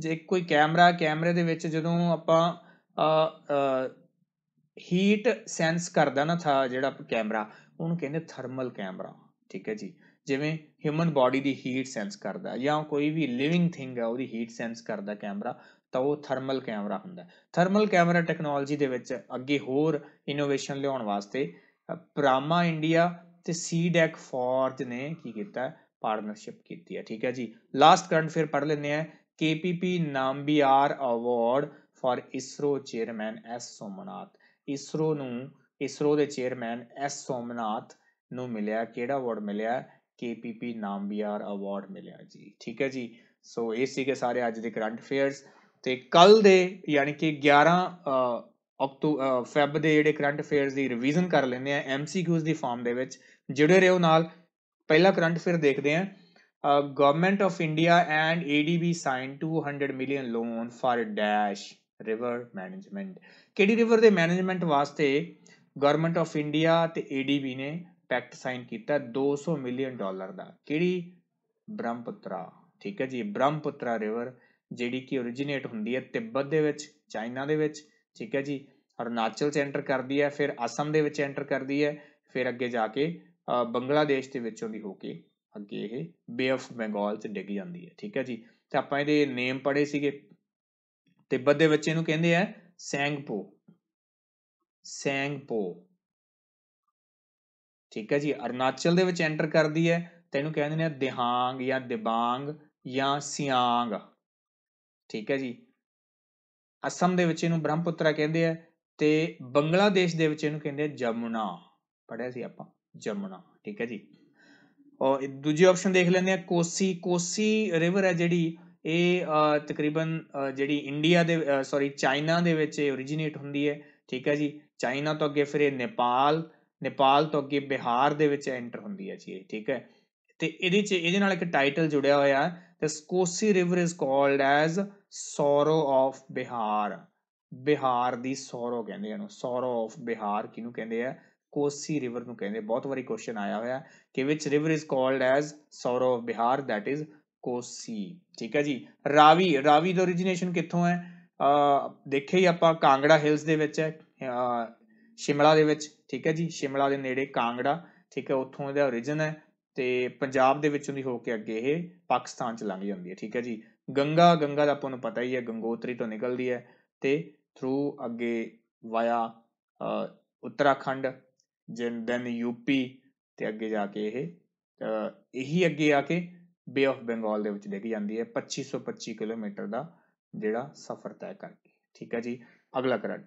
ਜੇ ਕੋਈ ਕੈਮਰਾ ਕੈਮਰੇ ਦੇ ਵਿੱਚ ਜਦੋਂ ਆਪਾਂ ਅ ਹੀਟ ਸੈਂਸ ਕਰਦਾ ਨਾ ਥਾ ਜਿਹੜਾ ਕੈਮਰਾ ਉਹਨੂੰ ਕਹਿੰਦੇ ਥਰਮਲ ਕੈਮਰਾ ਠੀਕ ਹੈ ਜੀ ਜਿਵੇਂ ਹਿਊਮਨ ਬਾਡੀ ਦੀ ਹੀਟ ਸੈਂਸ ਕਰਦਾ ਜਾਂ ਕੋਈ ਵੀ ਲਿਵਿੰਗ ਥਿੰਗ ਹੈ ਉਹਦੀ ਹੀਟ ਸੈਂਸ ਕਰਦਾ ਕੈਮਰਾ ਤਾਂ ਉਹ ਥਰਮਲ ਕੈਮਰਾ ਹੁੰਦਾ ਥਰਮਲ ਕੈਮਰਾ ਟੈਕਨੋਲੋਜੀ ਦੇ ਵਿੱਚ ਅੱਗੇ ਹੋਰ ਇਨੋਵੇਸ਼ਨ ਲਿਆਉਣ ਵਾਸਤੇ ਪ੍ਰਾਮਾ ਇੰਡੀਆ ਤੇ ਸੀਡੈਕ ਫੋਰਜ e ਨੇ ਕੀ ਕੀਤਾ ਪਾਰਟਨਰਸ਼ਿਪ ਕੀਤੀ ਹੈ ਠੀਕ ਹੈ ਜੀ ਲਾਸਟ ਕਰੰਟ ਫਿਰ ਪੜ ਲੈਨੇ ਆ KPP Nambiar award for ISRO chairman S Somnath ISRO ਨੂੰ ਇਸਰੋ ਦੇ ਚੇਅਰਮੈਨ ਐਸ ਸੋਮਨਾਥ ਨੂੰ ਮਿਲਿਆ ਕਿਹੜਾ ਅਵਾਰਡ ਮਿਲਿਆ ਕੇਪੀਪੀ ਨਾਮਬੀਆਰ ਅਵਾਰਡ ਮਿਲਿਆ ਜੀ ਠੀਕ ਹੈ ਜੀ ਸੋ ਇਹ ਸੀਗੇ ਸਾਰੇ ਅੱਜ ਦੇ ਕਰੰਟ ਅਫੇਅਰਸ ਤੇ ਕੱਲ ਦੇ ਯਾਨੀ ਕਿ 11 ਅਕਤੂ ਫੈਬ ਦੇ ਜਿਹੜੇ ਕਰੰਟ ਅਫੇਅਰਸ ਦੀ ਰਿਵੀਜ਼ਨ ਕਰ ਲੈਂਦੇ ਆ ਐਮਸੀਕਿਊਜ਼ ਦੀ ਫਾਰਮ ਦੇ ਵਿੱਚ ਜੁੜੇ ਰਿਓ ਨਾਲ ਪਹਿਲਾ ਕਰੰਟ ਅਫੇਅਰ ਦੇਖਦੇ ਆ government of India and ADB sign 200 million loan for dash river management ਕਿਹੜੀ ਰਿਵਰ ਦੇ ਮੈਨੇਜਮੈਂਟ ਵਾਸਤੇ ਗਵਰਨਮੈਂਟ ਆਫ ਇੰਡੀਆ ਤੇ ਏਡੀਬੀ ਨੇ ਪੈਕਟ ਸਾਈਨ ਕੀਤਾ 200 ਮਿਲੀਅਨ ਡਾਲਰ ਦਾ ਕਿਹੜੀ ਬ੍ਰਹਮਪੁੱਤਰਾ ਠੀਕ ਹੈ ਜੀ ਬ੍ਰਹਮਪੁੱਤਰਾ ਰਿਵਰ ਜਿਹੜੀ ਕਿ origignate ਹੁੰਦੀ ਹੈ ਤਿੱਬਤ ਦੇ ਵਿੱਚ ਚਾਈਨਾ ਦੇ ਵਿੱਚ ਠੀਕ ਹੈ ਜੀ ਅਰੁਣਾਚਲ 'ਚ ਐਂਟਰ ਕਰਦੀ ਹੈ ਫਿਰ ਅਸਮ ਦੇ ਵਿੱਚ ਐਂਟਰ ਕਰਦੀ ਹੈ ਫਿਰ ਅੱਗੇ ਜਾ ਕੇ ਬੰਗਲਾਦੇਸ਼ ਦੇ ਵਿੱਚੋਂ ਦੀ ਹੋ ਕੇ ਅੱਗੇ ਇਹ ਬੇ ਆਫ ਬੰਗਾਲ 'ਚ ਡਿੱਗ ਜਾਂਦੀ ਹੈ ਠੀਕ ਹੈ ਜੀ ਤੇ ਆਪਾਂ ਇਹਦੇ ਨੇਮ ਪੜੇ ਸੀਗੇ ਤਿੱਬਤ ਦੇ ਵਿੱਚ ਇਹਨੂੰ ਕਹਿੰਦੇ ਆ ਸੈਂਗਪੋ ਸੈਂਗਪੋ ਠੀਕ ਹੈ ਜੀ ਅਰੁਣਾਚਲ ਦੇ ਵਿੱਚ ਐਂਟਰ ਕਰਦੀ ਹੈ ਤੇ ਇਹਨੂੰ ਕਹਿੰਦੇ ਨੇ ਦਿਹਾਂਗ ਜਾਂ ਦਿਬਾਂਗ ਜਾਂ ਸਿਆਂਗ ਠੀਕ ਹੈ ਜੀ ਅਸਮ ਦੇ ਵਿੱਚ ਇਹਨੂੰ ਬ੍ਰਹਮਪੁੱਤਰਾ ਕਹਿੰਦੇ ਆ ਤੇ ਬੰਗਲਾਦੇਸ਼ ਦੇ ਵਿੱਚ ਇਹਨੂੰ ਕਹਿੰਦੇ ਆ ਜਮੁਨਾ ਪੜਿਆ ਸੀ ਆਪਾਂ ਜਮੁਨਾ ਠੀਕ ਹੈ ਜੀ ਔਰ ਦੂਜੀ ਆਪਸ਼ਨ ਦੇਖ ਲੈਂਦੇ ਆ ਕੋਸੀ ਕੋਸੀ ਰਿਵਰ ਹੈ ਜਿਹੜੀ ਇਹ ਤਕਰੀਬਨ ਜਿਹੜੀ ਇੰਡੀਆ ਦੇ ਸੌਰੀ ਚਾਈਨਾ ਦੇ ਵਿੱਚ ਓਰੀਜਿਨੇਟ ਹੁੰਦੀ ਹੈ ਠੀਕ ਹੈ ਜੀ ਚਾਈਨਾ ਤੋਂ ਅੱਗੇ ਫਿਰ ਇਹ ਨੇਪਾਲ ਨੇਪਾਲ ਤੋਂ ਅੱਗੇ ਬਿਹਾਰ ਦੇ ਵਿੱਚ ਐਂਟਰ ਹੁੰਦੀ ਹੈ ਜੀ ਠੀਕ ਹੈ ਤੇ ਇਹਦੇ ਚ ਇਹਦੇ ਨਾਲ ਇੱਕ ਟਾਈਟਲ ਜੁੜਿਆ ਹੋਇਆ ਤੇ Kosi river is called as sorrow of Bihar Bihar ਦੀ ਸੌਰੋ ਕਹਿੰਦੇ ਇਹਨੂੰ ਸੌਰੋ ਆਫ ਬਿਹਾਰ ਕਿਹਨੂੰ ਕਹਿੰਦੇ ਆ ਕੋਸੀ ਰਿਵਰ ਨੂੰ ਕਹਿੰਦੇ ਬਹੁਤ ਵਾਰੀ ਕੁਐਸਚਨ ਆਇਆ ਹੋਇਆ ਕਿ which river is called as sorrow of Bihar that is Kosi ਠੀਕ ਹੈ ਜੀ ਰਾਵੀ ਰਾਵੀ ਦਾ origination ਕਿੱਥੋਂ ਹੈ ਦੇਖਿਆ ਹੀ ਆਪਾਂ ਕਾਂਗੜਾ ਹਿਲਸ ਦੇ ਵਿੱਚ ਹੈ ਸ਼ਿਮਲਾ ਦੇ ਵਿੱਚ ਠੀਕ ਹੈ ਜੀ ਸ਼ਿਮਲਾ ਦੇ ਨੇੜੇ ਕਾਂਗੜਾ ਠੀਕ ਹੈ ਉੱਥੋਂ ਇਹਦਾ origin ਹੈ ਤੇ ਪੰਜਾਬ ਦੇ ਵਿੱਚੋਂ ਦੀ ਹੋ ਕੇ ਅੱਗੇ ਇਹ ਪਾਕਿਸਤਾਨ ਚ ਲੰਘ ਜਾਂਦੀ ਹੈ ਠੀਕ ਹੈ ਜੀ ਗੰਗਾ ਗੰਗਾ ਦਾ ਆਪਾਂ ਨੂੰ ਪਤਾ ਹੀ ਹੈ ਗੰਗੋਤਰੀ ਤੋਂ ਨਿਕਲਦੀ ਹੈ ਤੇ ਥਰੂ ਅੱਗੇ ਵਾਇਆ ਉੱਤਰਾਖੰਡ ਜਨ ਦੈਨ ਯੂਪੀ ਤੇ ਅੱਗੇ ਜਾ ਕੇ ਇਹ ਇਹੀ ਅੱਗੇ ਆ ਕੇ ਬੇ ਆਫ ਬੰਗਾਲ ਦੇ ਵਿੱਚ ਡਿੱਗ ਜਾਂਦੀ ਹੈ 2525 ਕਿਲੋਮੀਟਰ ਦਾ ਜਿਹੜਾ ਸਫ਼ਰ ਤੈਅ ਕਰਕੇ ਠੀਕ ਹੈ ਜੀ ਅਗਲਾ ਕਰਾਂ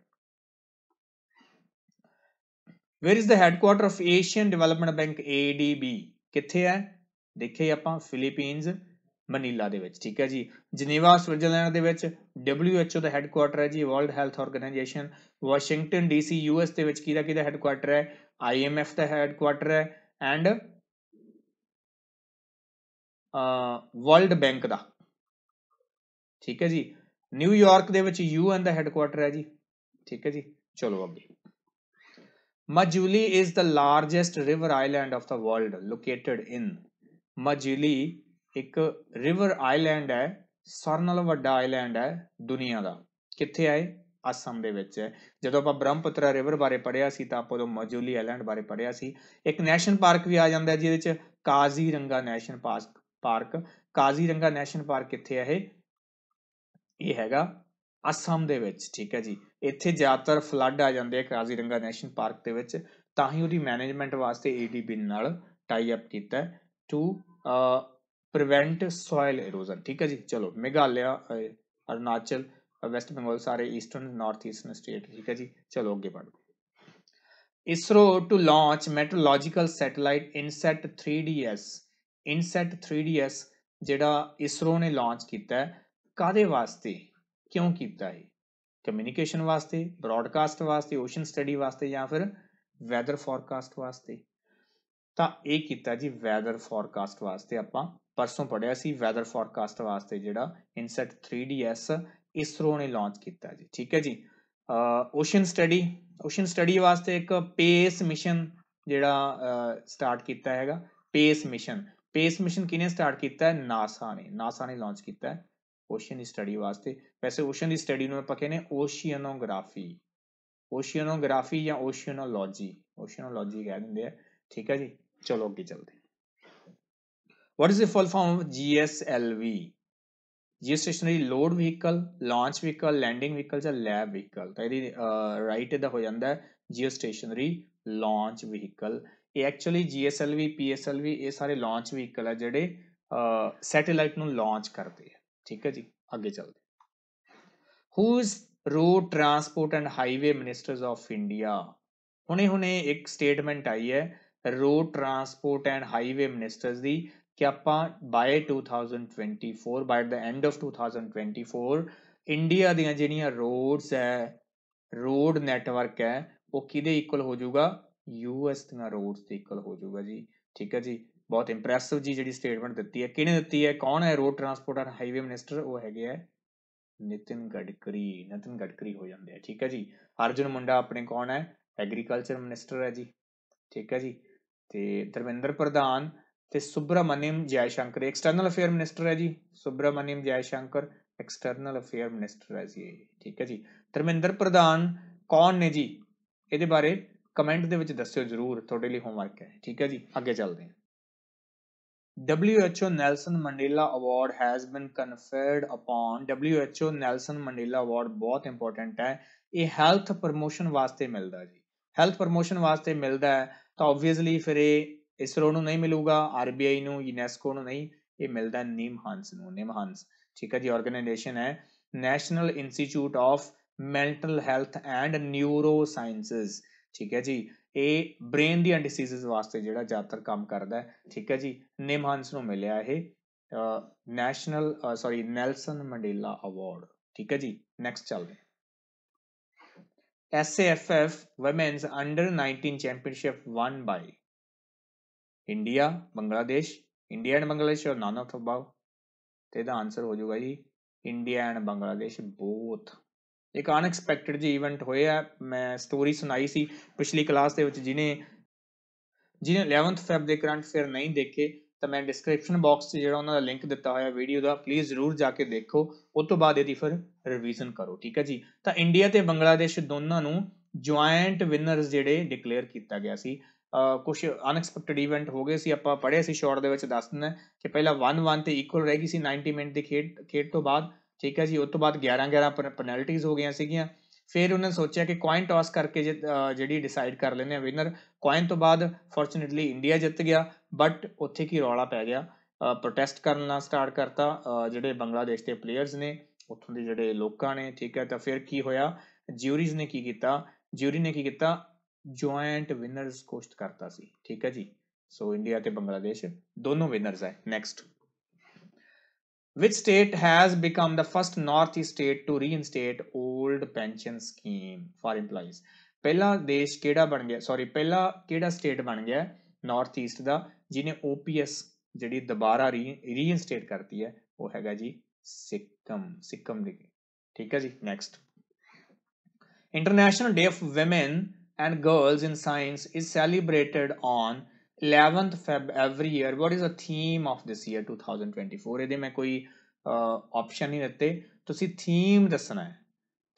where is the headquarter of Asian development bank ADB ਕਿੱਥੇ ਹੈ ਦੇਖੇ ਆਪਾਂ ਫਿਲੀਪੀਨਸ ਮਨੀਲਾ ਦੇ ਵਿੱਚ ਠੀਕ ਹੈ ਜੀ ਜਨੀਵਾ ਸਵਿਟਜ਼ਰਲੈਂਡ ਦੇ ਵਿੱਚ WHO ਦਾ ਹੈੱਡਕੁਆਟਰ ਹੈ ਜੀ world health organisation Washington DC US ਦੇ ਵਿੱਚ ਕਿਹਦਾ ਕਿਹਦਾ ਹੈੱਡਕੁਆਟਰ ਹੈ IMF ਦਾ ਹੈੱਡਕੁਆਟਰ ਹੈ ਐਂਡ ਵਰਲਡ ਬੈਂਕ ਦਾ ਠੀਕ ਹੈ ਜੀ ਨਿਊਯਾਰਕ ਦੇ ਵਿੱਚ UN ਦਾ ਹੈੱਡਕੁਆਟਰ ਹੈ ਜੀ ਠੀਕ ਹੈ ਜੀ ਚਲੋ ਅੱਗੇ Majuli is the largest river island of the world located in Majuli ਇੱਕ ਰਿਵਰ ਆਈਲੈਂਡ ਹੈ ਸਾਰਿਆਂ ਨਾਲੋਂ ਵੱਡਾ ਆਈਲੈਂਡ ਹੈ ਦੁਨੀਆ ਦਾ ਕਿੱਥੇ ਹੈ ਅਸਮ ਦੇ ਵਿੱਚ ਹੈ ਜਦੋਂ ਆਪਾਂ ਬ੍ਰਹਮਪੁੱਤਰ ਰਿਵਰ ਬਾਰੇ ਪੜਿਆ ਸੀ ਤਾਂ ਆਪਾਂ ਉਹ ਮਜੂਲੀ ਆਈਲੈਂਡ ਬਾਰੇ ਪੜਿਆ ਸੀ ਇੱਕ ਨੈਸ਼ਨਲ ਪਾਰਕ ਵੀ ਆ ਜਾਂਦਾ ਜਿਹਦੇ ਵਿੱਚ Kaziranga national park park Kaziranga national park ਕਿੱਥੇ ਹੈ ਇਹ ਇਹ ਹੈਗਾ ਅਸਮ ਦੇ ਵਿੱਚ ਠੀਕ ਹੈ ਜੀ ਇੱਥੇ ਜ਼ਿਆਦਾਤਰ ਫਲੱਡ ਆ ਜਾਂਦੇ ਆ ਕਾਜ਼ੀਰੰਗਾ ਨੈਸ਼ਨਲ ਪਾਰਕ ਦੇ ਵਿੱਚ ਤਾਂ ਹੀ ਉਹਦੀ ਮੈਨੇਜਮੈਂਟ ਵਾਸਤੇ ਏਡੀਬੀ ਨਾਲ ਟਾਈ ਅਪ ਕੀਤਾ ਟੂ ਪ੍ਰੀਵੈਂਟ ਸੋਇਲ ਇਰੋਜ਼ਨ ਠੀਕ ਹੈ ਜੀ ਚਲੋ ਮੇਘਾਲਿਆ ਅਰਨਾਚਲ ਵੈਸਟ ਬੰਗਾਲ ਸਾਰੇ ਈਸਟਰਨ ਨਾਰਥ ਈਸਟਰਨ ਸਟੇਟ ਠੀਕ ਹੈ ਜੀ ਚਲੋ ਅੱਗੇ ਵਧੋ ISRO to launch meteorological satellite INSAT 3DS INSAT 3DS ਜਿਹੜਾ ਇਸਰੋ ਨੇ ਲਾਂਚ ਕੀਤਾ ਹੈ ਕਾਦੇ ਵਾਸਤੇ ਕਿਉਂ ਕੀਤਾ ਹੈ ਕਮਿਊਨੀਕੇਸ਼ਨ ਵਾਸਤੇ ਬ੍ਰਾਡਕਾਸਟ ਵਾਸਤੇ ਓਸ਼ਨ ਸਟੱਡੀ ਵਾਸਤੇ ਜਾਂ ਫਿਰ ਵੈਦਰ ਫੋਰਕਾਸਟ ਵਾਸਤੇ ਤਾਂ ਇਹ ਕੀਤਾ ਜੀ ਵੈਦਰ ਫੋਰਕਾਸਟ ਵਾਸਤੇ ਆਪਾਂ ਪਰਸੋਂ ਪੜਿਆ ਸੀ ਵੈਦਰ ਫੋਰਕਾਸਟ ਵਾਸਤੇ ਜਿਹੜਾ ਇਨਸੈਟ 3ds ਇਸਰੋ ਨੇ ਲਾਂਚ ਕੀਤਾ ਜੀ ਠੀਕ ਹੈ ਜੀ ਓਸ਼ਨ ਸਟੱਡੀ ਓਸ਼ਨ ਸਟੱਡੀ ਵਾਸਤੇ ਇੱਕ ਪੇਸ ਮਿਸ਼ਨ ਜਿਹੜਾ ਸਟਾਰਟ ਕੀਤਾ ਹੈਗਾ ਪੇਸ ਮਿਸ਼ਨ ਪੇਸ ਮਿਸ਼ਨ ਕਿਨੇ ਸਟਾਰਟ ਕੀਤਾ ਹੈ ਨਾਸਾ ਨੇ ਨਾਸਾ ਨੇ ਲਾਂਚ ਕੀਤਾ ਹੈ ਓਸ਼ਨ ਦੀ ਸਟੱਡੀ ਵਾਸਤੇ ਵੈਸੇ ਓਸ਼ਨ ਦੀ ਸਟੱਡੀ ਨੂੰ ਆਪਾਂ ਕਹਿੰਦੇ ਓਸ਼ੀਅਨੋਗ੍ਰਾਫੀ ਓਸ਼ੀਅਨੋਗ੍ਰਾਫੀ ਜਾਂ ਓਸ਼ੀਅਨੋਲੋਜੀ ਓਸ਼ੀਅਨੋਲੋਜੀ ਕਹਿ ਦਿੰਦੇ ਆ ਠੀਕ ਹੈ ਜੀ ਚਲੋ ਅੱਗੇ ਚੱਲਦੇ What is the full form of GSLV? geostationary load vehicle launch vehicle landing vehicle or lab vehicle ਤਾਂ ਇਹਦੀ ਰਾਈਟ ਇਹਦਾ ਹੋ ਜਾਂਦਾ geostationary launch vehicle ਇਹ ਐਕਚੁਅਲੀ GSLV PSLV ਇਹ ਸਾਰੇ launch vehicle ਆ ਜਿਹੜੇ ਸੈਟੇਲਾਈਟ ਨੂੰ ਲਾਂਚ ਕਰਦੇ ਆ ਠੀਕ ਹੈ ਜੀ ਅੱਗੇ ਚੱਲਦੇ who is road transport and highway ministers of India ਹੁਣੇ ਹੁਣੇ ਇੱਕ ਸਟੇਟਮੈਂਟ ਆਈ ਹੈ road transport and highway ministers ਦੀ ਕਿ ਆਪਾਂ by 2024 by the end of 2024 India ਦੀਆਂ ਜਿਹੜੀਆਂ ਰੋਡਸ ਹੈ ਰੋਡ ਨੈਟਵਰਕ ਹੈ ਉਹ ਕਿਹਦੇ ਇਕੁਅਲ ਹੋ ਜਾਊਗਾ ਯੂਐਸ ਦੀਆਂ ਰੋਡਸ ਦੇ ਇਕੁਅਲ ਹੋ ਜਾਊਗਾ ਜੀ ਠੀਕ ਹੈ ਜੀ ਬਹੁਤ ਇੰਪ੍ਰੈਸਿਵ ਜੀ ਜਿਹੜੀ ਸਟੇਟਮੈਂਟ ਦਿੱਤੀ ਹੈ ਕਿਹਨੇ ਦਿੱਤੀ ਹੈ ਕੌਣ ਹੈ road transport and highway minister ਉਹ ਹੈਗੇ ਹੈ ਨਿਤਿਨ ਗਡਕਰੀ ਨਿਤਿਨ ਗਡਕਰੀ ਹੋ ਜਾਂਦੇ ਆ ਠੀਕ ਹੈ ਜੀ ਅਰਜੁਨ ਮੁੰਡਾ ਆਪਣੇ ਕੌਣ ਹੈ ਐਗਰੀਕਲਚਰ ਮਿਨਿਸਟਰ ਹੈ ਜੀ ਠੀਕ ਹੈ ਜੀ ਤੇ ਧਰਮਿੰਦਰ ਪ੍ਰਧਾਨ ਤੇ Subrahmanyam Jaishankar external affair minister ਹੈ ਜੀ Subrahmanyam Jaishankar external affair minister ਹੈ ਜੀ ਠੀਕ ਹੈ ਜੀ ਧਰਮਿੰਦਰ ਪ੍ਰਧਾਨ ਕੌਣ ਨੇ ਜੀ ਇਹਦੇ ਬਾਰੇ ਕਮੈਂਟ ਦੇ ਵਿੱਚ ਦੱਸਿਓ ਜਰੂਰ ਤੁਹਾਡੇ ਲਈ ਹੋਮਵਰਕ ਹੈ ਠੀਕ ਹੈ ਜੀ ਅੱਗੇ ਚੱਲਦੇ ਹਾਂ WHO Nelson Mandela award has been conferred upon WHO Nelson Mandela award ਬਹੁਤ ਇੰਪੋਰਟੈਂਟ ਹੈ ਇਹ ਹੈਲਥ ਪ੍ਰੋਮੋਸ਼ਨ ਵਾਸਤੇ ਮਿਲਦਾ ਜੀ ਹੈਲਥ ਪ੍ਰੋਮੋਸ਼ਨ ਵਾਸਤੇ ਮਿਲਦਾ ਹੈ ਤਾਂ ਆਬਵੀਅਸਲੀ ਫਿਰ ਇਹ ਇਸਰੋ ਨੂੰ ਨਹੀਂ ਮਿਲੂਗਾ ਆਰਬੀਆਈ ਨੂੰ ਯੂਨੈਸਕੋ ਨੂੰ ਨਹੀਂ ਇਹ ਮਿਲਦਾ ਨਿਮਹਾਂਸ ਨੂੰ ਨਿਮਹਾਂਸ ਠੀਕ ਹੈ ਜੀ ਆਰਗੇਨਾਈਜੇਸ਼ਨ ਹੈ national institute of mental health and neuro sciences ਠੀਕ ਹੈ ਜੀ ਇਹ ਬ੍ਰੇਨ ਦੀ ਡਿਸੀਜ਼ਸ ਵਾਸਤੇ ਜਿਹੜਾ ਜ਼ਿਆਦਾਤਰ ਕੰਮ ਕਰਦਾ ਹੈ ਠੀਕ ਹੈ ਜੀ ਨਿਮਹਾਂਸ ਨੂੰ ਮਿਲਿਆ ਇਹ national sorry Nelson Mandela award ਠੀਕ ਹੈ ਜੀ ਨੈਕਸਟ ਚੱਲਦੇ SAFF Women's under 19 championship 1 by India Bangladesh India and Bangladesh ਔਰ ਨਾਨ ਆਫ ਅਬਾਵ ਤੇ ਦਾ ਆਨਸਰ ਹੋ ਜਾਊਗਾ ਜੀ ਇੰਡੀਆ ਐਂਡ ਬੰਗਲਾਦੇਸ਼ ਬੋਥ ਇੱਕ ਅਨਐਕਸਪੈਕਟਿਡ ਜੀ ਇਵੈਂਟ ਹੋਇਆ ਮੈਂ ਸਟੋਰੀ ਸੁਣਾਈ ਸੀ ਪਿਛਲੀ ਕਲਾਸ ਦੇ ਵਿੱਚ ਜਿਨੇ ਜਿਨੇ 11th ਫੈਬ ਦੇ ਕਰੰਟ ਅਫੇਅਰ ਨਹੀਂ ਦੇਖੇ ਤਾਂ ਮੈਂ ਡਿਸਕ੍ਰਿਪਸ਼ਨ ਬਾਕਸ 'ਚ ਜਿਹੜਾ ਉਹਨਾਂ ਦਾ ਲਿੰਕ ਦਿੱਤਾ ਹੋਇਆ ਵੀਡੀਓ ਦਾ ਪਲੀਜ਼ ਜ਼ਰੂਰ ਜਾ ਕੇ ਦੇਖੋ ਉਸ ਤੋਂ ਬਾਅਦ ਇਹਦੀ ਫਿਰ ਰਿਵੀਜ਼ਨ ਕਰੋ ਠੀਕ ਹੈ ਜੀ ਤਾਂ ਇੰਡੀਆ ਤੇ ਬੰਗਲਾਦੇਸ਼ ਦੋਨਾਂ ਨੂੰ ਜੁਆਇੰਟ ਵਿਨਰਸ ਜਿਹੜੇ ਡਿਕਲੇਅਰ ਕੀਤਾ ਗਿਆ ਸੀ ਕੁਝ ਅਨਐਕਸਪੈਕਟਡ ਇਵੈਂਟ ਹੋ ਗਏ ਸੀ ਆਪਾਂ ਪੜ੍ਹਿਆ ਸੀ ਸ਼ਾਰਟ ਦੇ ਵਿੱਚ ਦੱਸ ਦਿੰਦਾ ਕਿ ਪਹਿਲਾਂ 1-1 ਤੇ ਇਕੁਅਲ ਰਹਿ ਗਈ ਸੀ 90 ਮਿੰਟ ਦੀ ਖੇਡ ਖੇਡ ਤੋਂ ਬਾਅਦ ਠੀਕ ਹੈ ਜੀ ਉਸ ਤੋਂ ਬਾਅਦ 11-11 ਪੈਨਲਟੀਆਂ ਹੋ ਗਈਆਂ ਸੀਗੀਆਂ ਫਿਰ ਨੇ ਸੋਚਿਆ ਕਿ ਕੁਆਇਨ ਟਾਸ ਕਰਕੇ ਜਿਹੜੀ ਡਿਸਾਈਡ ਕਰ ਲੈਨੇ ਆ ਵਿਨਰ ਕੁਆਇਨ ਤੋਂ ਬਾਅਦ ਫੋਰਚੂਨੇਟਲੀ ਇੰਡੀਆ ਜਿੱਤ ਗਿਆ ਬਟ ਉੱਥੇ ਕੀ ਰੌਲਾ ਪੈ ਗਿਆ ਪ੍ਰੋਟੈਸਟ ਕਰਨਾ ਸਟਾਰਟ ਕਰਤਾ ਜਿਹੜੇ ਬੰਗਲਾਦੇਸ਼ ਦੇ ਪਲੇਅਰਸ ਨੇ ਉੱਥੋਂ ਦੇ ਜਿਹੜੇ ਲੋਕਾਂ ਨੇ ਠੀਕ ਹੈ ਤਾਂ ਫਿਰ ਕੀ ਹੋਇਆ ਜਿਊਰੀਜ਼ ਨੇ ਕੀ ਕੀਤਾ ਜਿਊਰੀ ਨੇ ਕੀ ਕੀਤਾ ਜੁਆਇੰਟ ਵਿਨਰਸ ਕੋਸ਼ਟ ਕਰਤਾ ਸੀ ਠੀਕ ਹੈ ਜੀ ਸੋ ਇੰਡੀਆ ਤੇ ਬੰਗਲਾਦੇਸ਼ ਦੋਨੋਂ ਵਿਨਰਸ ਹੈ next which state has become the first north east state to reinstate old pension scheme for employees ਪਹਿਲਾ ਦੇਸ਼ ਕਿਹੜਾ ਬਣ ਗਿਆ ਸੌਰੀ ਪਹਿਲਾ ਕਿਹੜਾ ਸਟੇਟ ਬਣ ਗਿਆ ਨਾਰਥ ਈਸਟ ਦਾ ਜਿਹਨੇ ਓਪੀਐਸ ਜਿਹੜੀ ਦੁਬਾਰਾ ਰੀਇਨਸਟੇਟ ਕਰਤੀ ਹੈ ਉਹ ਹੈਗਾ ਜੀ ਸਿੱਕਮ ਸਿੱਕਮ ਦੇ ਠੀਕ ਹੈ ਜੀ next International Day of Women and Girls in Science is celebrated on 11th Feb every year. What is the theme of this year 2024? ਇਹਦੇ ਮੈਂ ਕੋਈ ਆਪਸ਼ਨ ਨਹੀਂ ਦਿੱਤੇ ਤੁਸੀਂ ਥੀਮ ਦੱਸਣਾ ਹੈ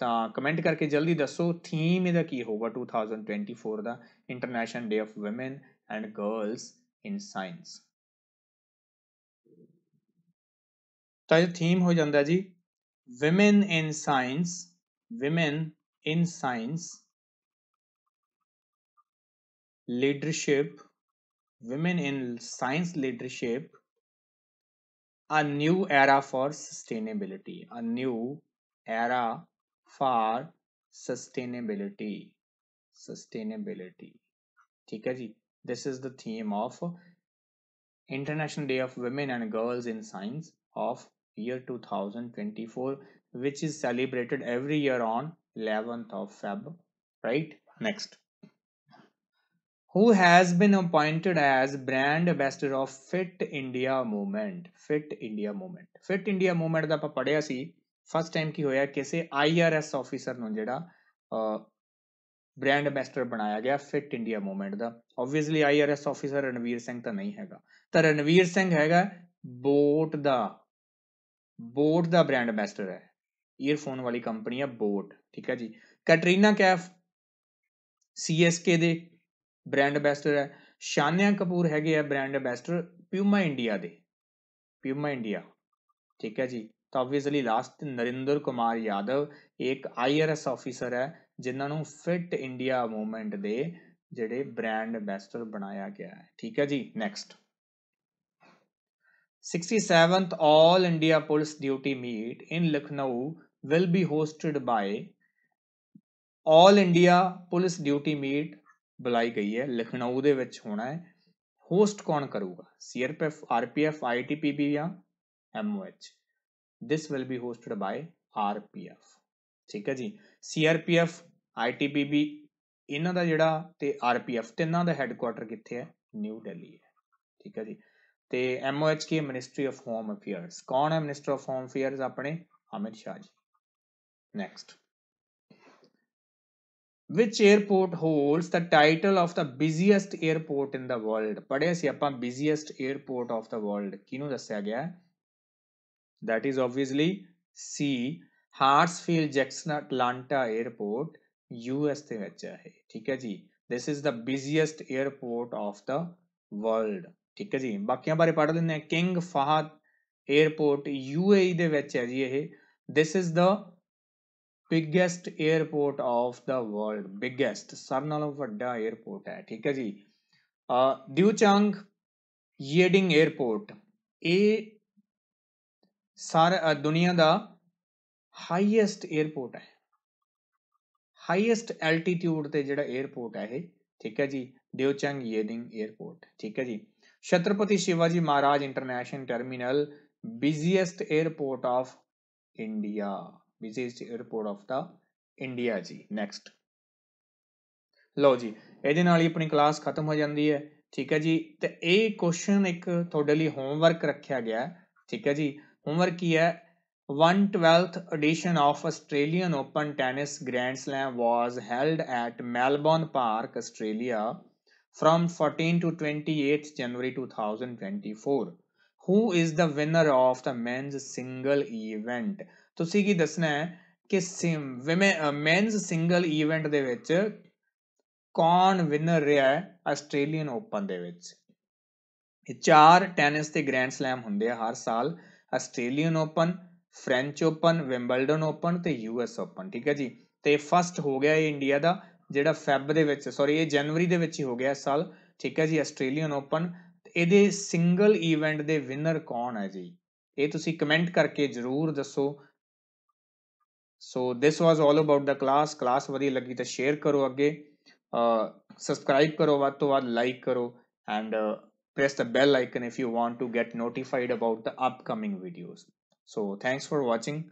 ਤਾਂ ਕਮੈਂਟ ਕਰਕੇ ਜਲਦੀ ਦੱਸੋ ਥੀਮ ਇਹਦਾ ਕੀ ਹੋਊਗਾ 2024 ਦਾ international day of women and girls in science ਤਾਂ ਇਹ ਥੀਮ ਹੋ ਜਾਂਦਾ ਜੀ women in science women in science, leadership, women in science leadership, a new era for sustainability, a new era for sustainability, sustainability. ठीक है जी this is the theme of International Day of Women and Girls in Science of year 2024 which is celebrated every year on 11th of Feb, right? Next. Who has been appointed as brand ambassador of Fit India Movement? Fit India Movement. Fit India Movement ਦਾ ਆਪਾਂ ਪੜਿਆ ਸੀ first time ਕੀ ਹੋਇਆ ਕਿਸੇ IRS officer ਨੂੰ ਜਿਹੜਾ brand ambassador ਬਣਾਇਆ ਗਿਆ fit India movement ਦਾ obviously IRS officer Ranveer Singh ਤਾਂ ਨਹੀਂ ਹੈਗਾ ਤਾਂ ਰਣਵੀਰ ਸਿੰਘ ਹੈਗਾ ਬੋਟ ਦਾ ਬੋਟ ਦਾ ਬ੍ਰਾਂਡ ਐਮਬੈਸਡਰ ਹੈ ਈਅਰਫੋਨ ਵਾਲੀ ਕੰਪਨੀ ਆ ਬੋਟ ਠੀਕ ਹੈ ਜੀ ਕੈਟਰੀਨਾ ਕੈਫ ਸੀਐਸਕੇ ਦੇ ਬ੍ਰਾਂਡ ਐਂਬੈਸਡਰ ਹੈ ਸ਼ਾਨਿਆ ਕਪੂਰ ਹੈਗੇ ਆ ਬ੍ਰਾਂਡ ਐਂਬੈਸਡਰ ਪਿਊਮਾ ਇੰਡੀਆ ਦੇ ਪਿਊਮਾ ਇੰਡੀਆ ਠੀਕ ਹੈ ਜੀ ਤਾਂ ਆਬਵੀਅਸਲੀ ਲਾਸਟ ਨਰਿੰਦਰ ਕੁਮਾਰ ਯਾਦਵ ਇੱਕ ਆਈਆਰਐਸ ਆਫੀਸਰ ਹੈ ਜਿਨ੍ਹਾਂ ਨੂੰ ਫਿਟ ਇੰਡੀਆ ਮੂਵਮੈਂਟ ਦੇ ਜਿਹੜੇ ਬ੍ਰਾਂਡ ਐਂਬੈਸਡਰ ਬਣਾਇਆ ਗਿਆ ਹੈ ਠੀਕ ਹੈ ਜੀ next 67th All India Police Duty Meet in Lucknow will be hosted by All India Police Duty Meet ਬੁਲਾਈ ਗਈ ਹੈ ਲਖਨਊ ਦੇ ਵਿੱਚ ਹੋਣਾ ਹੈ ਹੋਸਟ ਕੌਣ ਕਰੂਗਾ ਸੀਆਰਪੀਐਫ ਆਰਪੀਐਫ ਆਈਟੀਪੀਬੀ ਜਾਂ MOH this will be hosted by RPF ਠੀਕ ਹੈ ਜੀ ਸੀਆਰਪੀਐਫ ਆਈਟੀਪੀਬੀ ਇਹਨਾਂ ਦਾ ਜਿਹੜਾ ਤੇ ਆਰਪੀਐਫ ਤਿੰਨਾਂ ਦਾ ਹੈੱਡਕੁਆਟਰ ਕਿੱਥੇ ਹੈ ਨਿਊ ਦਿੱਲੀ ਹੈ ਠੀਕ ਹੈ ਜੀ ਤੇ MOHK ministry of home affairs ਕੌਣ ਹੈ ਮਿਨਿਸਟਰ ਆਫ ਹੋਮ ਅਫੇਅਰਸ ਆਪਣੇ Amit Shah ji next which airport holds the title of the busiest airport in the world ਪੜਿਆ ਸੀ ਆਪਾਂ busiest airport of the world ਕਿਹਨੂੰ ਦੱਸਿਆ ਗਿਆ that is obviously C Hartsfield Jackson Atlanta airport US ਦੇ ਵਿੱਚ ਹੈ ਠੀਕ ਹੈ ਜੀ this is the busiest airport of the world ਠੀਕ ਹੈ ਜੀ ਬਾਕੀਆਂ ਬਾਰੇ ਪੜ੍ਹ ਲੈਂਦੇ ਹਾਂ ਕਿੰਗ ਫਾਹਦ 에어ਪੋਰਟ ਯੂਏਈ ਦੇ ਵਿੱਚ ਹੈ ਜੀ ਇਹ this is the biggest airport of the world biggest ਸਭ ਨਾਲੋਂ ਵੱਡਾ 에어ਪੋਰਟ ਹੈ ਠੀਕ ਹੈ ਜੀ ਡਿਊਚਾਂਗ ਯੇਡਿੰਗ 에어ਪੋਰਟ ਇਹ ਸਾਰਾ ਦੁਨੀਆ ਦਾ ਹਾਈਐਸਟ 에어ਪੋਰਟ ਹੈ ਹਾਈਐਸਟ ਐਲਟੀਟਿਊਡ ਤੇ ਜਿਹੜਾ 에어ਪੋਰਟ ਹੈ ਇਹ ਠੀਕ ਹੈ ਜੀ ਡਿਊਚਾਂਗ ਯੇਡਿੰਗ 에어ਪੋਰਟ ਠੀਕ ਹੈ ਜੀ Chhatrapati Shivaji Maharaj international terminal busiest airport of India busiest airport of the India ਜੀ ਨੈਕਸਟ ਲਓ ਜੀ ਇਹਦੇ ਨਾਲ ਹੀ ਆਪਣੀ ਕਲਾਸ ਖਤਮ ਹੋ ਜਾਂਦੀ ਹੈ ਠੀਕ ਹੈ ਜੀ ਤੇ ਇਹ ਕੁਐਸਚਨ ਇੱਕ ਤੁਹਾਡੇ ਲਈ ਹੋਮਵਰਕ ਰੱਖਿਆ ਗਿਆ ਠੀਕ ਹੈ ਜੀ ਹੋਮਵਰਕ ਕੀ ਹੈ 112th edition of Australian Open Tennis Grand Slam was held at Melbourne Park, Australia from 14 to 28 January 2024 who is the winner of the men's single event ਤੁਸੀਂ ਕੀ ਦੱਸਣਾ ਹੈ ਕਿ ਸਿਮ ਮੈਨਸ ਸਿੰਗਲ ਇਵੈਂਟ ਦੇ ਵਿੱਚ ਕੌਣ winner ਰਿਹਾ ਹੈ Australian open ਦੇ ਵਿੱਚ ਇਹ ਚਾਰ ਟੈਨਿਸ ਤੇ ਗ੍ਰੈਂਡ ਸਲੈਮ ਹੁੰਦੇ ਆ ਹਰ ਸਾਲ Australian open French open Wimbledon open ਤੇ ਯੂਐਸ ਓਪਨ ਠੀਕ ਹੈ ਜੀ ਤੇ ਫਸਟ ਹੋ ਗਿਆ ਇਹ ਇੰਡੀਆ ਦਾ ਜਿਹੜਾ ਫੈਬ ਦੇ ਵਿੱਚ ਸੌਰੀ ਇਹ ਜਨਵਰੀ ਦੇ ਵਿੱਚ ਹੀ ਹੋ ਗਿਆ ਸਾਲ ਠੀਕ ਹੈ ਜੀ ਆਸਟ੍ਰੇਲੀਅਨ ਓਪਨ ਇਹਦੇ ਸਿੰਗਲ ਇਵੈਂਟ ਦੇ ਵਿਨਰ ਕੌਣ ਹੈ ਜੀ ਇਹ ਤੁਸੀਂ ਕਮੈਂਟ ਕਰਕੇ ਜਰੂਰ ਦੱਸੋ so this was all about the class class ਵਧੀਆ ਲੱਗੀ ਤਾਂ ਸ਼ੇਅਰ ਕਰੋ ਅੱਗੇ ਸਬਸਕ੍ਰਾਈਬ ਕਰੋ ਵੱਧ ਤੋਂ ਵੱਧ ਲਾਈਕ ਕਰੋ and press the bell icon if you want to get notified about the upcoming videos so thanks for watching